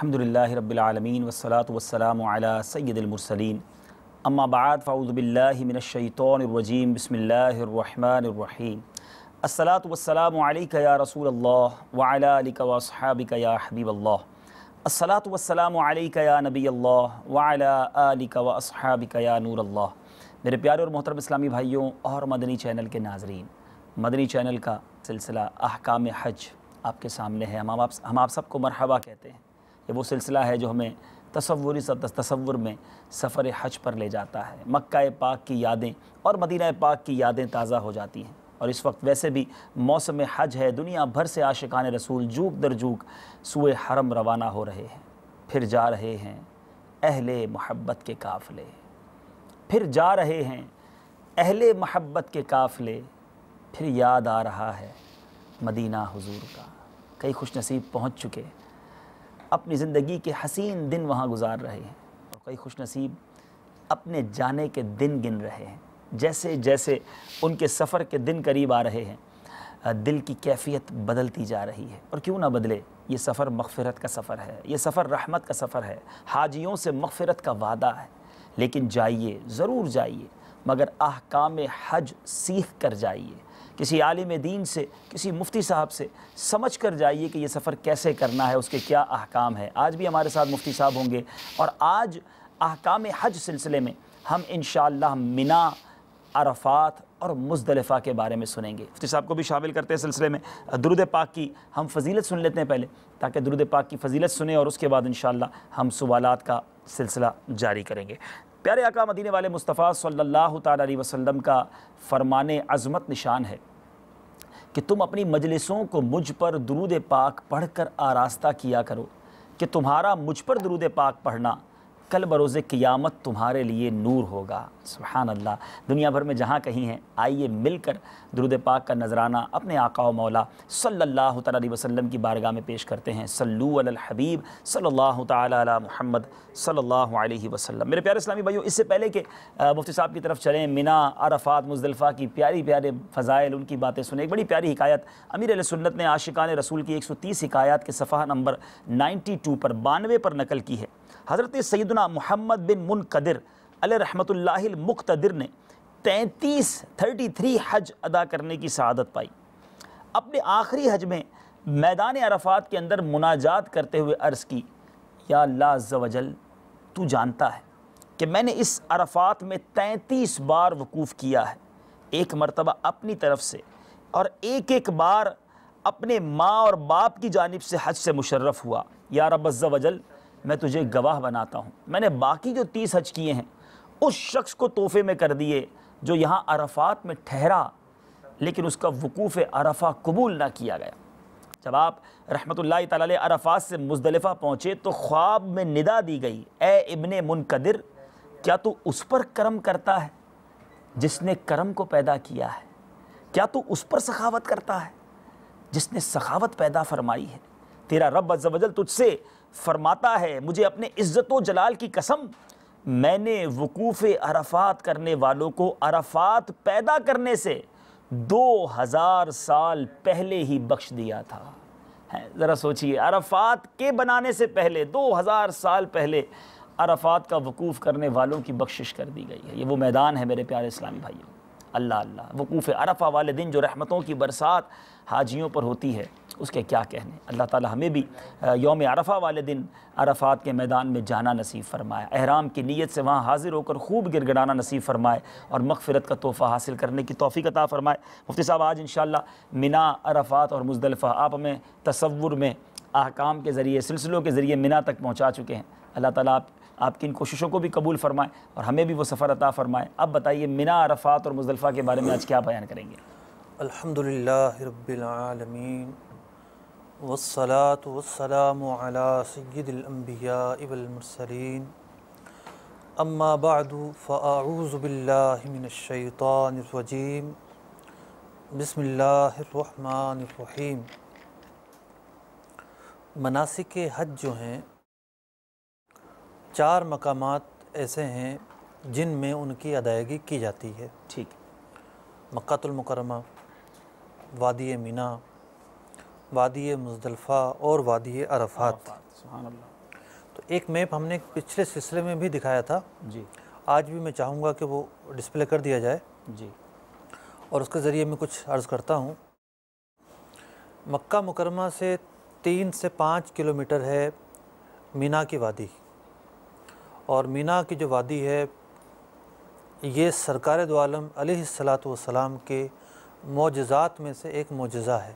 الحمد لله رب العالمين والصلاة والسلام على سيد المرسلين أما بعد فأعوذ بالله من الشيطان الرجيم بسم الله الرحمن الرحيم الصلاة والسلام عليك يا رسول الله وعلى آلك وأصحابك يا حبيب الله الصلاة والسلام عليك يا نبي الله وعلى آلك وأصحابك يا نور الله میرے پیارے اور محترم اسلامی بھائیوں اور مدنی چینل کے ناظرین مدنی چینل کا سلسلہ احکام حج آپ کے سامنے ہے ہم آپ ہم آپ سب کو مرحبا کہتے ہیں ये वो सिलसिला है जो हमें तस्वुरी तस्वुर में सफ़र हज पर ले जाता है मक्का पाक की यादें और मदीना पाक की यादें ताज़ा हो जाती हैं और इस वक्त वैसे भी मौसम हज है दुनिया भर से आशिकान रसूल जूक दर जूक सूए हरम रवाना हो रहे हैं फिर जा रहे हैं अहले मोहब्बत के काफ़ले फिर जा रहे हैं अहले मोहब्बत के काफ़ले फिर याद आ रहा है मदीना हुजूर का कई खुश नसीब पहुँच चुके अपनी ज़िंदगी के हसीन दिन वहाँ गुजार रहे हैं और कई खुश नसीब अपने जाने के दिन गिन रहे हैं जैसे जैसे उनके सफ़र के दिन करीब आ रहे हैं दिल की कैफियत बदलती जा रही है और क्यों ना बदले ये सफ़र मगफ़रत का सफ़र है ये सफ़र रहमत का सफ़र है हाजियों से मगफ़रत का वादा है लेकिन जाइए ज़रूर जाइए मगर अहकाम हज सीख कर जाइए किसी आलिम दीन से किसी मुफ्ती साहब से समझ कर जाइए कि ये सफ़र कैसे करना है उसके क्या अहकाम है आज भी हमारे साथ मुफ्ती साहब होंगे और आज अहकाम हज सिलसिले में हम इन मिना अरफात और मुजदलफ़ा के बारे में सुनेंगे मुफ्ती साहब को भी शामिल करते हैं सिलसिले में दुरुद पाक की हम फजीलत सुन लेते हैं पहले ताकि दुरुद पाक की फजीलत सुने और उसके बाद इन हम सवालत का सिलसिला जारी करेंगे प्यारे आका मदीने वाले मुस्तफ़ा सल्लल्लाहु अलैहि वसल्लम का फरमान अज़मत निशान है कि तुम अपनी मजलिसों को मुझ पर दरूद पाक पढ़ कर आरास्ता किया करो कि तुम्हारा मुझ पर दरूद पाक पढ़ना कल बरोज़ क़ियामत तुम्हारे लिए नूर होगा सुबहान अल्लाह दुनिया भर में जहाँ कहीं हैं आइए मिलकर दुरुद पाक का नजराना अपने आका व मौला सल्ला वसल्लम की बारगाह में पेश करते हैं सल्लू अल हबीब सल्ला तला महमद अलैहि वसल्लम मेरे प्यारे इस्लामी भाइयों इससे पहले कि मुफ्ती साहब की तरफ चलें मिना अरफात मुजदलफ़ा की प्यारी प्यारे फ़ज़ाइल उनकी बातें सुने एक बड़ी प्यारी हकायत अमीर सुन्नत ने आशिकान रसूल की एक सौ तीस हकायात के सफ़ा नंबर नाइन्टी टू पर बानवे पर नकल की है हज़रत सैदना मोहम्मद बिन मुनकदर अलरहमतुल्लामकतदर ने तैंतीस थर्टी थ्री हज अदा करने की शहादत पाई अपने आखिरी हज में मैदान अरफात के अंदर मुनाजात करते हुए अर्ज़ की या अल्लाह वजल तू जानता है कि मैंने इस अरफात में तैंतीस बार वकूफ़ किया है एक मरतबा अपनी तरफ से और एक एक बार अपने माँ और बाप की जानब से हज से मुशर्रफ़ हुआ या रब वजल मैं तुझे गवाह बनाता हूँ मैंने बाकी जो तीस हज किए हैं उस शख्स को तोहफे में कर दिए जो यहाँ अरफात में ठहरा लेकिन उसका वकूफ़ अरफा कबूल ना किया गया जब आप रहमत ला अरफात से मुजलफ़ा पहुँचे तो ख्वाब में निदा दी गई ए इबन मुनकदिर क्या तू उस पर करम करता है जिसने करम को पैदा किया है क्या तू उस पर सखावत करता है जिसने सखावत पैदा फरमाई है तेरा रब अजल तुझसे फरमाता है मुझे अपने इज़्ज़त जलाल की कसम मैंने वकूफ़ अरफात करने वालों को अरफात पैदा करने से दो हज़ार साल पहले ही बख्श दिया था ज़रा सोचिए अरफात के बनाने से पहले दो हज़ार साल पहले अरफात का वकूफ़ करने वालों की बख्शिश कर दी गई है ये वो मैदान है मेरे प्यारे इस्लामी भाइयों अल्लाह अल्लाह वकूफ़ अरफा वाले दिन जो रहमतों की बरसात हाजियों पर होती है उसके क्या कहने अल्लाह ताला हमें भी योम अरफा वाले दिन अरफात के मैदान में जाना नसीब फरमाए अहराम की नीयत से वहाँ हाजिर होकर खूब गिरगड़ाना नसीब फरमाए और मगफरत का तोहफ़ा हासिल करने की तोफ़ी अता फरमाए मुफ्ती साहब आज इन मिना अरफात और मुजदलफ़ा आप हमें तस्वुर में आहकाम के ज़रिए सिलसिलों के ज़रिए मिना तक पहुँचा चुके हैं अल्लाह ताला आप आपकी इन कोशिशों को भी कबूल फरमाए और हमें भी वो सफ़र अता फरमाए अब बताइए मिना अरफात और मुजलफ़ा के बारे में आज क्या बयान करेंगे अल्हम्दुलिल्लाह रब्बिलआलमीन वस्सलात वस्सलाम अला सय्यिदिलअंबिया वल मुरसलीन अम्मा बअदु फअऊज़ु बिल्लाहि मिनश शैतानिर रजीम बिस्मिल्लाहिर रहमानिर रहीम मनासिक हज जो हैं चार मकामात ऐसे हैं जिनमें उनकी अदायगी की जाती है ठीक मक्तुलमकरमा वादी मीना वादी मुजदलफ़ा और वादी अरफात तो एक मैप हमने पिछले सिलसिले में भी दिखाया था जी आज भी मैं चाहूँगा कि वो डिस्प्ले कर दिया जाए जी और उसके ज़रिए मैं कुछ अर्ज़ करता हूँ मक्का मुकरमा से तीन से पाँच किलोमीटर है मीना की वादी और मीना की जो वादी है ये सरकार दोआलम सलात वसलाम के मोजात में से एक मोजा है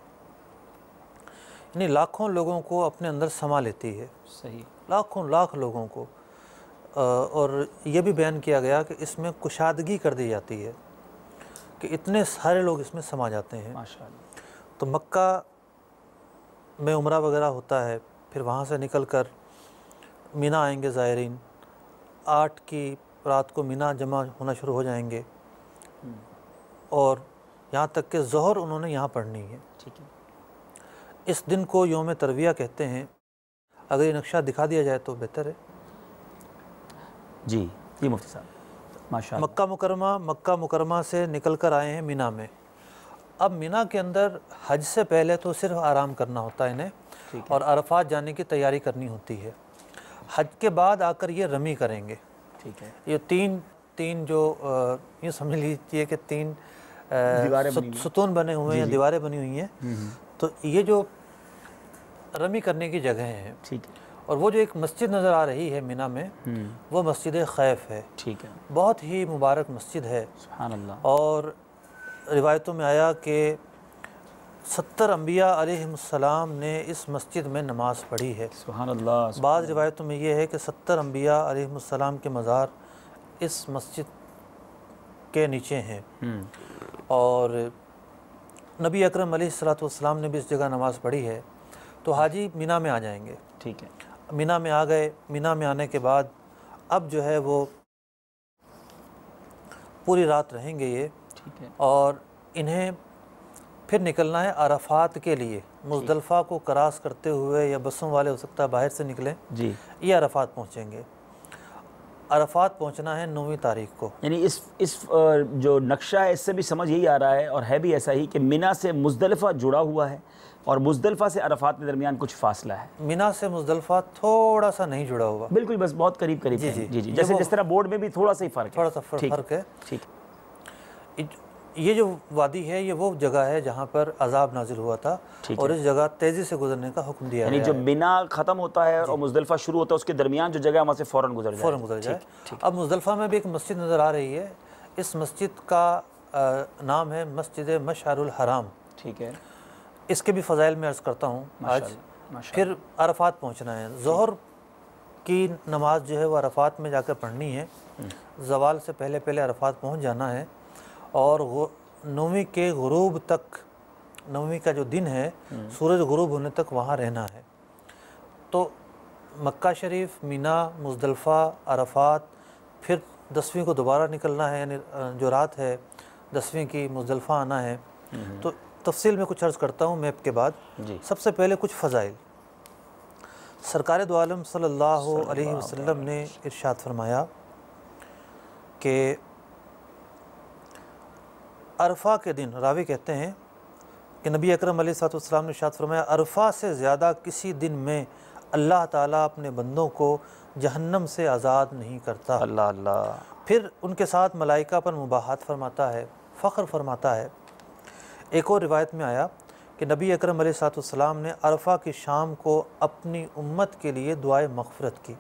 यानी लाखों लोगों को अपने अंदर समा लेती है सही लाखों लाख लोगों को और ये भी बयान किया गया कि इसमें कुशादगी कर दी जाती है कि इतने सारे लोग इसमें समा जाते हैं तो मक्का में उम्र वगैरह होता है फिर वहाँ से निकल कर मीना आएंगे ज़ायरीन आठ की रात को मीना जमा होना शुरू हो जाएंगे हम्म। और यहाँ तक कि जहर उन्होंने यहाँ पढ़नी है ठीक है इस दिन को योम तरविया कहते हैं अगर ये नक्शा दिखा दिया जाए तो बेहतर है जी जी मुफ्ती साहब माशा मक्का मुकरमा मक्का मुकरमा से निकल कर आए हैं मीना में अब मीना के अंदर हज से पहले तो सिर्फ आराम करना होता है इन्हें और अरफात जाने की तैयारी करनी होती है हज के बाद आकर ये रमी करेंगे ठीक है ये तीन तीन जो ये समझ लीजिए कि तीन सतून बने हुए हैं दीवारें बनी हुई हैं हम्म, हम्म। तो ये जो रमी करने की जगह है ठीक है और वो जो एक मस्जिद नज़र आ रही है मीना में हम्म। वो मस्जिद खैफ है ठीक है बहुत ही मुबारक मस्जिद है और रिवायतों में आया कि सत्तर अम्बिया अलैहिस्सलाम ने इस मस्जिद में नमाज पढ़ी है बाद रिवायतों में ये है कि सत्तर अम्बिया अलैहिस्सलाम के मज़ार इस मस्जिद के नीचे हैं और नबी अक्रम सलाम ने भी इस जगह नमाज़ पढ़ी है तो हाजी मीना में आ जाएंगे ठीक है मीना में आ गए मीना में आने के बाद अब जो है वो पूरी रात रहेंगे ये ठीक है और इन्हें फिर निकलना है अराफात के लिए मुजदलफ़ा को क्रॉस करते हुए या बसों वाले हो सकता है बाहर से निकलें जी ये अराफात पहुँचेंगे अरफात पहुंचना है नौवीं तारीख को यानी इस इस जो नक्शा है इससे भी समझ यही आ रहा है और है भी ऐसा ही कि मीना से मुजदलफ़ा जुड़ा हुआ है और मुजदलफ़ा से अरफात के दरमियान कुछ फासला है मीना से मुजदलफ़ा थोड़ा सा नहीं जुड़ा हुआ बिल्कुल बस बहुत करीब करीब जी जी जी जी जैसे जिस तरह बोर्ड में भी थोड़ा सा ही फ़र्क थोड़ा सा फ़र्क है ठीक ये जो वादी है ये वो जगह है जहाँ पर अजाब नाजिल हुआ था और इस जगह तेज़ी से गुजरने का हुक्म दिया यानी जो मीना ख़त्म होता है और मुजदलफ़ा शुरू होता है उसके दरमियान जो जगह वहाँ से फ़ौरन गुजर फौरन गुजर जाए अब मुजदलफ़ा में भी एक मस्जिद नज़र आ रही है इस मस्जिद का नाम है मस्जिद मशारुल हराम ठीक है इसके भी फ़जाइल में अर्ज़ करता हूँ आज फिर अरफात पहुँचना है जहर की नमाज जो है वो अरफात में जाकर पढ़नी है हम्म। जवाल से पहले पहले अरफात पहुँच जाना है और नौवीं के गुरूब तक नौवीं का जो दिन है हम्म। सूरज गुरूब होने तक वहाँ रहना है तो मक्का शरीफ मीना मुजदलफ़ा अरफात फिर दसवीं को दोबारा निकलना है यानी जो रात है दसवीं की मुजदलफ़ा आना है हम्म। तो तफसील में कुछ अर्ज़ करता हूँ मैप के बाद सबसे पहले कुछ फ़जाइल सरकार दोम सल्ला वसम ने इरशाद फरमाया कि अरफा के दिन रावी कहते हैं कि नबी अकरम सलाम ने शाद फरमाया अरफा से ज़्यादा किसी दिन में अल्लाह ताला अपने बंदों को जहन्नम से आज़ाद नहीं करता अल्लाह अल्लाह फिर उनके साथ मलाइका पर मुबाहत फरमाता है फ़ख्र फरमाता है एक और रिवायत में आया कि नबी अकरम सलाम ने अरफा की शाम को अपनी उम्मत के लिए दुआ मफ़रत की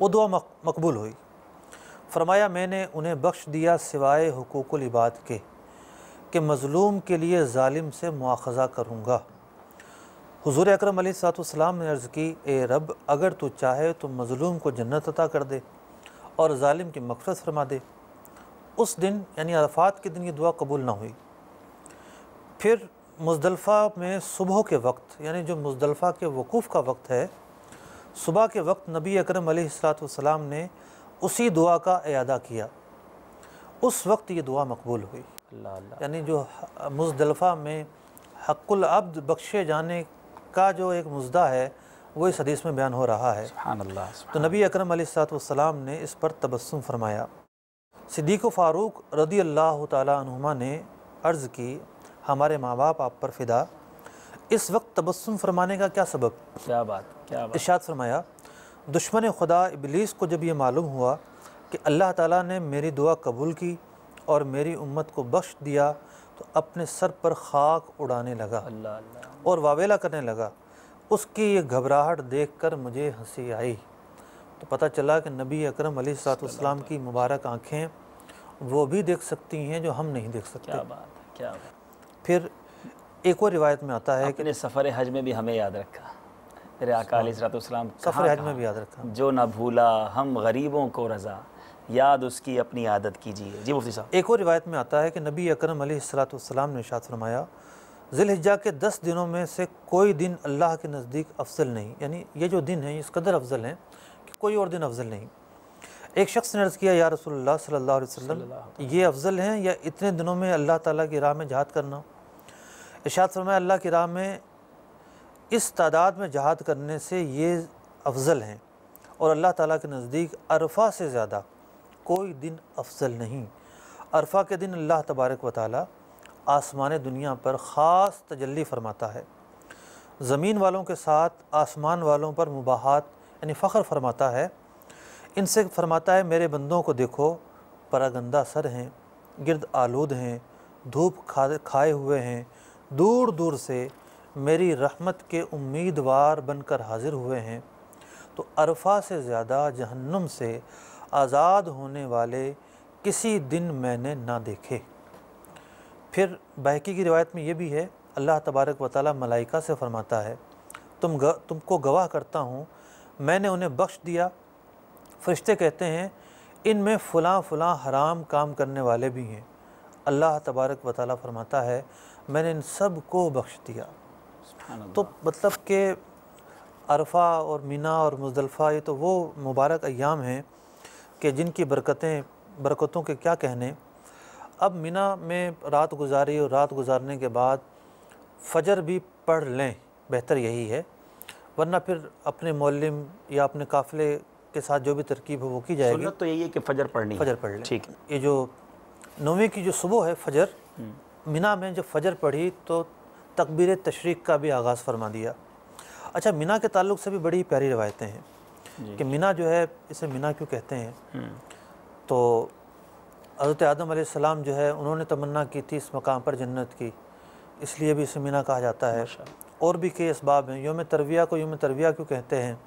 वो दुआ मकबूल हुई फरमाया मैंने उन्हें बख्श दिया सिवाए हुकूक इबाद के कि मज़लूम के लिए ालिम से मुआखज़ा करूँगा हजूर अक्रम सलाम ने अर्ज़ की ए रब अगर तू चाहे तो मज़लूम को जन्नत अता कर दे और ालिम की मफरत फरमा दे उस दिन यानी अरफात के दिन ये दुआ कबूल ना हुई फिर मुजदलफ़ा में सुबह के वक्त यानी जो मुजदलफ़ा के वकूफ़ का वक्त है सुबह के वक्त नबी अकरम सलाम ने उसी दुआ का अदा किया उस वक्त ये दुआ मकबूल हुई यानी जो मुजदलफ़ा में हक्कुल अब्द बख्शे जाने का जो एक मुद्दा है वो इस हदीस में बयान हो रहा है तो नबी अकरम सलाम ने इस पर तबस्सुम फरमाया सिद्दीक फ़ारूक रदी अल्लाह तुमा ने अर्ज़ की हमारे माँ बाप आप पर फ़िदा इस वक्त तबसम फरमाने का क्या सबब क्या बात क्या इर्शाद फरमाया दुश्मन खुदा इबलीस को जब ये मालूम हुआ कि अल्लाह ताला ने मेरी दुआ कबूल की और मेरी उम्मत को बख्श दिया तो अपने सर पर खाक उड़ाने लगा अल्ला अल्ला। और वावेला करने लगा उसकी ये घबराहट देखकर मुझे हंसी आई तो पता चला कि नबी अकरम सलाम की मुबारक आँखें वो भी देख सकती हैं जो हम नहीं देख सकते क्या बात क्या बात फिर एक और रिवायत में आता है कि सफ़र हज में भी हमें याद रखा रकाम सफ़र हज में भी याद रखा जो ना भूला हम गरीबों को रज़ा याद उसकी अपनी आदत कीजिए जी मुफ्ती साहब एक और रिवायत में आता है कि नबी अकरम सलाम ने शाद फरमाया ज़िलहिजा के दस दिनों में से कोई दिन अल्लाह के नज़दीक अफजल नहीं यानी ये जो दिन है इस कदर अफजल हैं कि कोई और दिन अफजल नहीं एक शख्स ने अर्ज़ किया या रसोल्ला सल्ला वसम ये अफजल हैं या इतने दिनों में अल्लाह ताली की राह में जहाद करना इशात फरमाया अल्लाह की राह में इस तादाद में जहाद करने से ये अफजल हैं और अल्लाह ताला के नज़दीक अरफा से ज़्यादा कोई दिन अफजल नहीं अरफा के दिन अल्लाह तबारक व ताली आसमान दुनिया पर ख़ास तजल्ली फरमाता है ज़मीन वालों के साथ आसमान वालों पर मुबाहत यानी फ़ख्र फरमाता है इनसे फरमाता है मेरे बंदों को देखो परागंदा सर हैं गिर्द आलूद हैं धूप खा खाए हुए हैं दूर दूर से मेरी रहमत के उम्मीदवार बनकर हाजिर हुए हैं तो अरफा से ज़्यादा जहन्नुम से आज़ाद होने वाले किसी दिन मैंने ना देखे फिर बहकी की रिवायत में यह भी है अल्लाह तबारक व ताली मलाइका से फ़रमाता है तुम ग, तुमको गवाह करता हूँ मैंने उन्हें बख्श दिया फरिश्ते कहते हैं इनमें फ़लाँ फ़लाँ हराम काम करने वाले भी हैं अल्लाह तबारक व ताली फ़रमाता है मैंने इन सब को बख्श दिया तो मतलब के अरफा और मीना और मुजलफ़ा ये तो वो मुबारक अयाम हैं कि जिनकी बरकतें बरकतों के क्या कहने अब मिना में रात गुजारी और रात गुजारने के बाद फजर भी पढ़ लें बेहतर यही है वरना फिर अपने मौलम या अपने काफ़िले के साथ जो भी तरकीब हो वो की जाएगी तो यही है कि फ़जर पढ़नी फजर पढ़ लें ठीक ये जो नौवीं की जो सुबह है फजर मिना हम्म। में जब फजर पढ़ी तो तकबीर तशरीक का भी आगाज़ फरमा दिया अच्छा मिना के ताल्लुक से भी बड़ी प्यारी रवायतें हैं कि मिना जो है इसे मिना क्यों कहते हैं हम्म। तो हज़रत आदम सलाम जो है उन्होंने तमन्ना की थी इस मकाम पर जन्नत की इसलिए भी इसे मिना कहा जाता है और भी कई इसबाब हैं योम तरविया को योम तरविया क्यों कहते हैं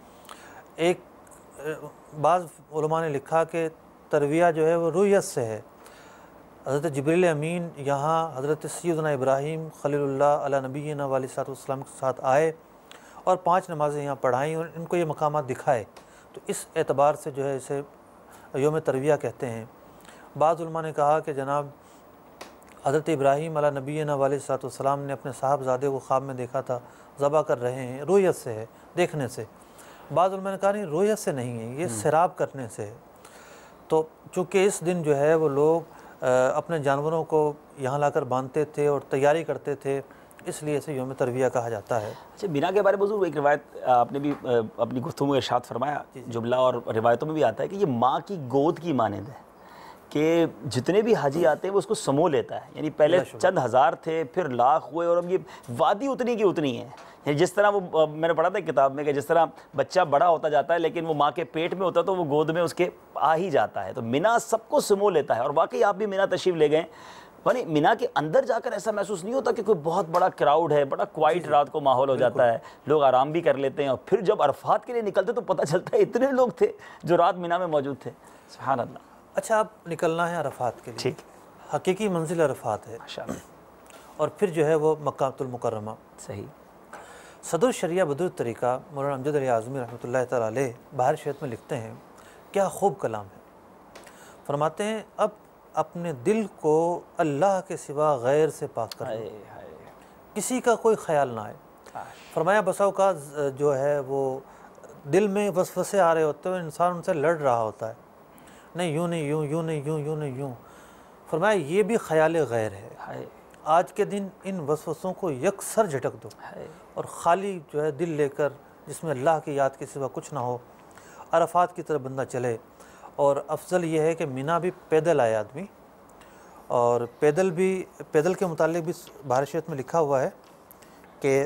एक बाज़ ने लिखा कि तरविया जो है वो रुयत से है हज़रत जबरील अमीन यहाँ हज़रत सैदना इब्राहिम नबी नबीना वालसम के साथ आए और पांच नमाज़ें यहाँ पढ़ाई और इनको ये मकाम दिखाए तो इस एतबार से जो है इसे योम तरविया कहते हैं बाज़ा ने कहा कि जनाब हज़रत इब्राहिम अला नबीना वालसम ने अपने साहबजादे को ख्वाब में देखा था ज़बा कर रहे हैं रोयत से है देखने से बाद ने कहा नहीं रोयत से नहीं है ये हम्म। सैराब करने से है तो चूँकि इस दिन जो है वो लोग अपने जानवरों को यहाँ लाकर बांधते थे और तैयारी करते थे इसलिए इसे योम तरविया कहा जाता है अच्छा बिना के बारे में बुजुर्ग एक रिवायत आपने भी अपनी गुफ्तु में इर्शाद फरमाया जुमला और रिवायतों में भी आता है कि ये माँ की गोद की मानद है कि जितने भी हाजी आते हैं वो उसको समो लेता है यानी पहले चंद हज़ार थे फिर लाख हुए और अब ये वादी उतनी की उतनी है जिस तरह वो मैंने पढ़ा था किताब में कि जिस तरह बच्चा बड़ा होता जाता है लेकिन वो माँ के पेट में होता तो वो गोद में उसके आ ही जाता है तो मिना सबको सुमो लेता है और वाकई आप भी मिना तशीफ ले गए वाली मीना के अंदर जाकर ऐसा महसूस नहीं होता कि कोई बहुत बड़ा क्राउड है बड़ा क्वाइट रात को माहौल हो जाता है लोग आराम भी कर लेते हैं और फिर जब अरफात के लिए निकलते तो पता चलता है इतने लोग थे जो रात मीना में मौजूद थे सुहान अल्लाह अच्छा आप निकलना है अरफात के लिए ठीक हकीकी मंजिल अरफात है और फिर जो है वो मक्तुलमकरमा सही सदर शरिया बदर तरीका मौलाना अमजद अली आज़मी रहमत ताल बाहर में लिखते हैं क्या खूब कलाम है फरमाते हैं अब अपने दिल को अल्लाह के सिवा गैर से पाक कर आए, आए। किसी का कोई ख्याल ना आए, फरमाया बसाओ का जो है वो दिल में फसे आ रहे होते हैं इंसान उनसे लड़ रहा होता है नहीं यूँ नहीं यूँ यूँ नहीं यूँ यूँ नहीं यूँ फरमाया ये भी ख्याल गैर है आज के दिन इन वसवसों को यकसर झटक दो और खाली जो है दिल लेकर जिसमें अल्लाह की याद के सिवा कुछ ना हो अरफात की तरफ बंदा चले और अफजल यह है कि मीना भी पैदल आए आदमी और पैदल भी पैदल के मुतालिक भी भारत में लिखा हुआ है कि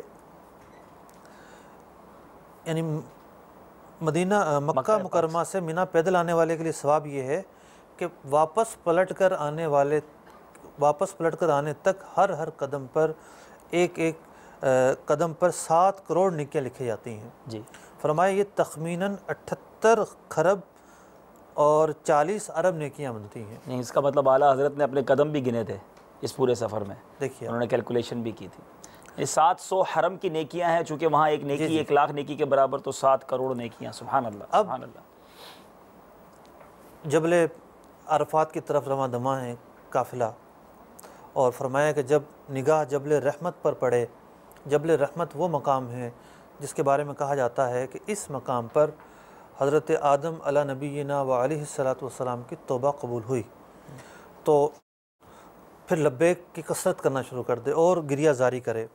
यानी मदीना मक्का मुकरमा से मीना पैदल आने वाले के लिए सवाब ये है कि वापस पलट कर आने वाले वापस पलट कर आने तक हर हर कदम पर एक एक कदम पर सात करोड़ निकियाँ लिखी जाती हैं जी फरमाए ये तखमीनन अठहत्तर खरब और चालीस अरब निकियाँ बनती हैं इसका मतलब आला हजरत ने अपने कदम भी गिने थे इस पूरे सफ़र में देखिए उन्होंने कैलकुलेशन भी की थी ये सात सौ हरम की नेकियां हैं चूँकि वहाँ एक नेकी जी एक लाख नेकी के बराबर तो सात करोड़ नेकियां सुबहान अल्लाह अब जबले अरफात की तरफ रवा दमा है काफिला और फरमाया कि जब निगाह जबल रहमत पर पड़े जबल रहमत वो मकाम है जिसके बारे में कहा जाता है कि इस मकाम पर हज़रत आदम अला नबीना वसलाम की तोबा कबूल हुई तो फिर लब्बे की कसरत करना शुरू कर दे और गिरिया जारी करे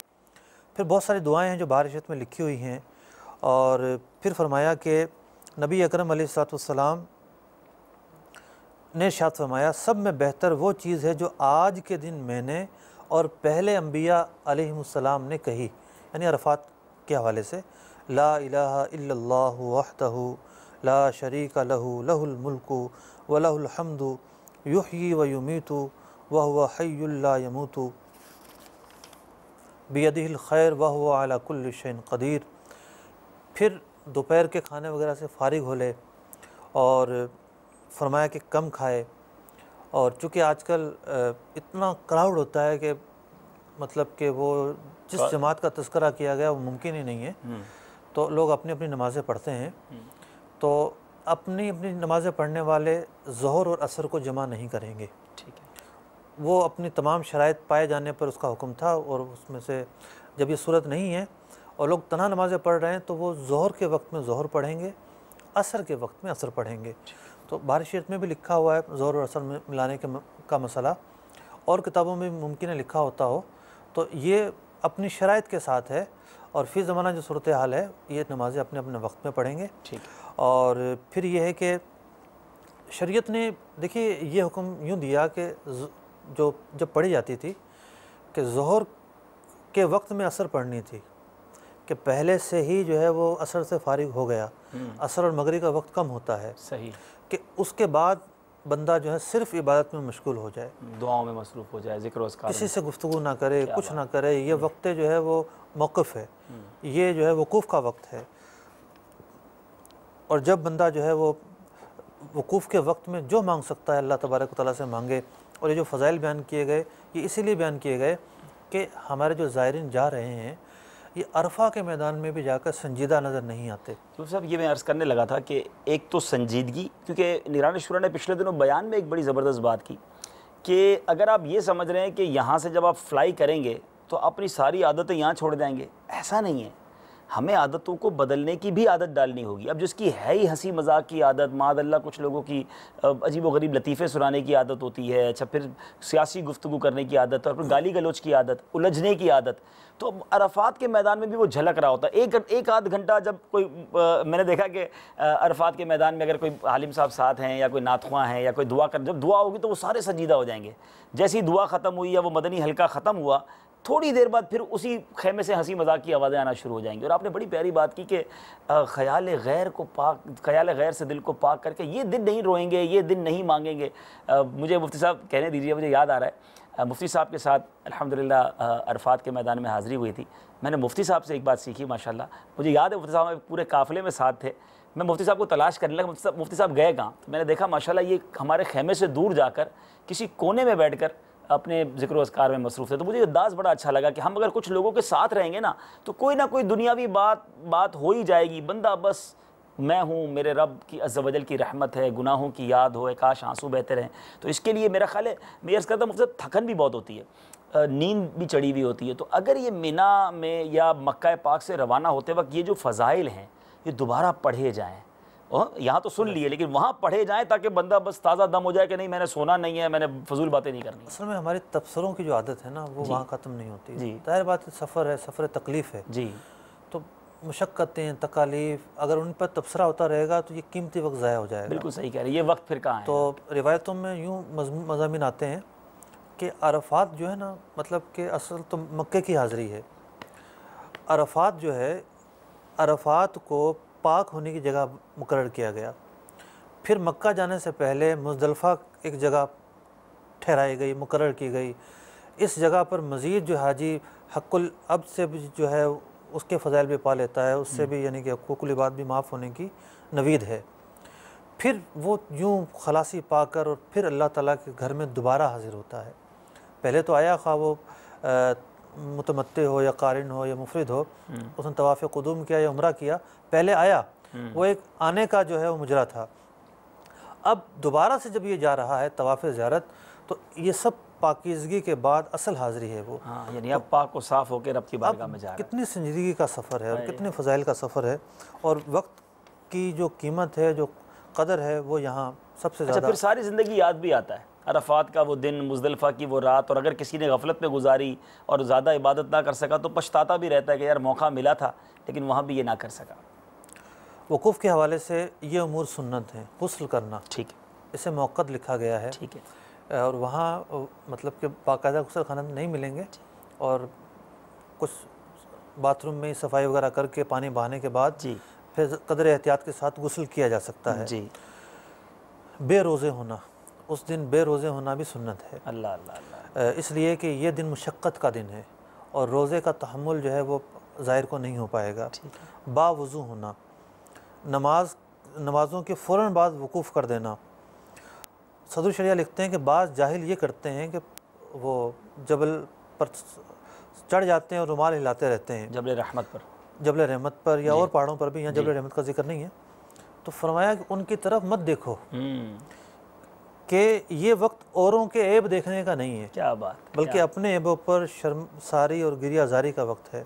फिर बहुत सारी दुआएं हैं जो बारिशत में लिखी हुई हैं और फिर फरमाया कि नबी अक्रम सलाम ने शाद फरमाया सब में बेहतर वो चीज़ है जो आज के दिन मैंने और पहले अम्बिया आसमाम ने कही यानी अरफात के हवाले से ला इलाहू ला शरीक लहू लहुलमल्कु वलहमदु युही व युमीतु वह हयुल्ला यमूतु बेदिल खैर वह अलाकुल्लिशन कदीर फिर दोपहर के खाने वगैरह से फारिग हो ले और फरमाया कि कम खाए और चूँकि आजकल इतना क्राउड होता है कि मतलब कि वो जिस जमात का तस्करा किया गया वो मुमकिन ही नहीं है हम्म। तो लोग अपनी अपनी नमाज़ें पढ़ते हैं हम्म। तो अपनी अपनी नमाज़ें पढ़ने वाले जहर और असर को जमा नहीं करेंगे ठीक है वो अपनी तमाम शराइ पाए जाने पर उसका हुक्म था और उसमें से जब ये सूरत नहीं है और लोग तना नमाज़ें पढ़ रहे हैं तो वो जहर के वक्त में जहर पढ़ेंगे असर के वक्त में असर पढ़ेंगे तो बारिशियत में भी लिखा हुआ है ज़ोर और असर में मिलाने के का मसला और किताबों में मुमकिन है लिखा होता हो तो ये अपनी शरात के साथ है और फिर ज़माना जो सूरत हाल है ये नमाज़ें अपने अपने वक्त में पढ़ेंगे ठीक और फिर यह है कि शरीयत ने देखिए ये हुक्म यूँ दिया कि जो जब पढ़ी जाती थी कि जहर के वक्त में असर पढ़नी थी कि पहले से ही जो है वो असर से फारिग हो गया हम्म। असर और मगरी का वक्त कम होता है सही कि उसके बाद बंदा जो है सिर्फ इबादत में मशगूल हो जाए दुआओं में मसरूफ़ हो जाए जिक्र किसी से गुफ्तु ना करे कुछ ना करे ये वक्त जो है वो मौक़ है हम्म। ये जो है वकूफ़ का वक्त है और जब बंदा जो है वो वकूफ़ के वक्त में जो मांग सकता है अल्लाह तबारक ताली से मांगे और ये जो फ़ज़ाइल बयान किए गए ये इसीलिए बयान किए गए कि हमारे जो ज़ायरीन जा रहे हैं ये अरफा के मैदान में भी जाकर संजीदा नज़र नहीं आते तो साहब ये मैं अर्ज़ करने लगा था कि एक तो संजीदगी क्योंकि निरान शुरा ने पिछले दिनों बयान में एक बड़ी ज़बरदस्त बात की कि अगर आप ये समझ रहे हैं कि यहाँ से जब आप फ्लाई करेंगे तो अपनी सारी आदतें यहाँ छोड़ जाएंगे ऐसा नहीं है हमें आदतों को बदलने की भी आदत डालनी होगी अब जिसकी है ही हंसी मजाक की आदत मादल्ला कुछ लोगों की अजीब व गरीब लतीफ़े सुनाने की आदत होती है अच्छा फिर सियासी गुफ्तु करने की आदत और फिर गाली गलोच की आदत उलझने की आदत तो अरफात के मैदान में भी वो झलक रहा होता है एक एक आध घंटा जब कोई आ, मैंने देखा कि अरफात के मैदान में अगर कोई हालिम साहब साथ हैं या कोई नातवा हैं या कोई दुआ कर जब दुआ होगी तो वो सारे संजीदा हो जाएंगे जैसी दुआ ख़त्म हुई या वो मदनी हल्का ख़त्म हुआ थोड़ी देर बाद फिर उसी खेमे से हंसी मजाक की आवाज़ें आना शुरू हो जाएंगी और आपने बड़ी प्यारी बात की कि ख्याल गैर को पाक ख्याल गैर से दिल को पाक करके ये दिन नहीं रोएंगे ये दिन नहीं मांगेंगे आ, मुझे मुफ्ती साहब कहने दीजिए मुझे याद आ रहा है मुफ्ती साहब के साथ अलहमदिल्ला अरफात के मैदान में हाज़िरी हुई थी मैंने मुफ्ती साहब से एक बात सीखी माशाल्लाह मुझे याद है मुफ्ती साहब पूरे काफ़िले में साथ थे मैं मुफ्ती साहब को तलाश करने लगा मुफ्ती साहब गए कहाँ तो मैंने देखा माशाल्लाह ये हमारे खेमे से दूर जाकर किसी कोने में बैठकर अपने जिक्र असकार में मसरूफ़ थे तो मुझे अंदाज़ बड़ा अच्छा लगा कि हम अगर कुछ लोगों के साथ रहेंगे ना तो कोई ना कोई दुनियावी बात बात हो ही जाएगी बंदा बस मैं हूँ मेरे रब की अजवजल की रहमत है गुनाहों की याद हो काश आंसू बहते रहें तो इसके लिए मेरा ख्याल है मैं अर्ज़ करता मुझसे थकन भी बहुत होती है नींद भी चढ़ी हुई होती है तो अगर ये मिना में या मक् पाक से रवाना होते वक्त ये जो फ़ज़ाइल हैं ये दोबारा पढ़े जाएँ हाँ, यहाँ तो सुन लिए लेकिन वहाँ पढ़े जाए ताकि बंदा बस ताज़ा दम हो जाए कि नहीं मैंने सोना नहीं है मैंने फजूल बातें नहीं करनी असल में हमारे तबसरों की जो आदत है ना वो वहाँ ख़त्म नहीं होती जी तहर बात सफ़र है सफ़र तकलीफ़ है जी तो मुशक्क़तें तकालीफ अगर उन पर तबसरा होता रहेगा तो ये कीमती वक्त ज़ाया हो जाएगा बिल्कुल सही कह रहे हैं ये वक्त फिर कहाँ तो रिवायतों में यूँ मजामी आते हैं कि अरफात जो है ना मतलब कि असल तो मक्के की हाज़री है अरफात जो है अरफात को पाक होने की जगह मुकर किया गया फिर मक्का जाने से पहले मुजदलफ़ा एक जगह ठहराई गई मुकर की गई इस जगह पर मज़ीद जो हाजी हकुल अब से भी जो है उसके फ़जाइल भी पा लेता है उससे हम्म। भी यानी कि हकूकुल इबाद भी माफ़ होने की नवीद है फिर वो यूँ खलासी पाकर और फिर अल्लाह ताला के घर में दोबारा हाज़िर होता है पहले तो आया खा वो मुतमत हो या कारिन हो या मुफरद हो हम्म। उसने तवाफ़ कदूम किया या उम्र किया पहले आया हम्म। वो एक आने का जो है वो मुजरा था अब दोबारा से जब ये जा रहा है तवाफ़ ज़्यारत तो ये सब पाकिजगी के बाद असल हाज़िरी है वो हाँ, यानी तो अब पाक को साफ़ होकर रब की बारगाह में जा कितनी संजीदगी का सफ़र है और कितने फ़जाइल का सफ़र है और वक्त की जो कीमत है जो कदर है वो यहाँ सबसे अच्छा, ज़्यादा अच्छा, फिर सारी ज़िंदगी याद भी आता है अरफात का वो दिन मुजदलफ़ा की वो रात और अगर किसी ने गफलत में गुजारी और ज़्यादा इबादत ना कर सका तो पछताता भी रहता है कि यार मौका मिला था लेकिन वहाँ भी ये ना कर सका वकूफ़ के हवाले से ये अमूर सुन्नत हैं गसल करना ठीक है इसे मौक़द लिखा गया है ठीक है और वहाँ मतलब कि बाकायदा गसल खाना नहीं मिलेंगे और कुछ बाथरूम में सफाई वगैरह करके पानी बहाने के बाद जी फिर कदर एहतियात के साथ गसल किया जा सकता है जी बेरोज़े होना उस दिन बेरोज़े होना भी सुन्नत है अल्लाह अल्लाह इसलिए कि ये दिन मशक्क़त का दिन है और रोज़े का तहमुल जो है वो ज़ाहिर को नहीं हो पाएगा बावज़ू होना नमाज नमाज़ों के फ़ौर बाद वकूफ़ कर देना सदर शरिया लिखते हैं कि बाज़ जाहिल ये करते हैं कि वो जबल पर चढ़ जाते हैं और रुमाल हिलाते रहते हैं जबल रहमत पर जबल रहमत पर या और पहाड़ों पर भी यहाँ जबल रहमत का जिक्र नहीं है तो फरमाया कि उनकी तरफ मत देखो हम्म। कि ये वक्त औरों के ऐब देखने का नहीं है क्या बात बल्कि अपने ऐबों पर शर्म सारी और गिरियाजारी का वक्त है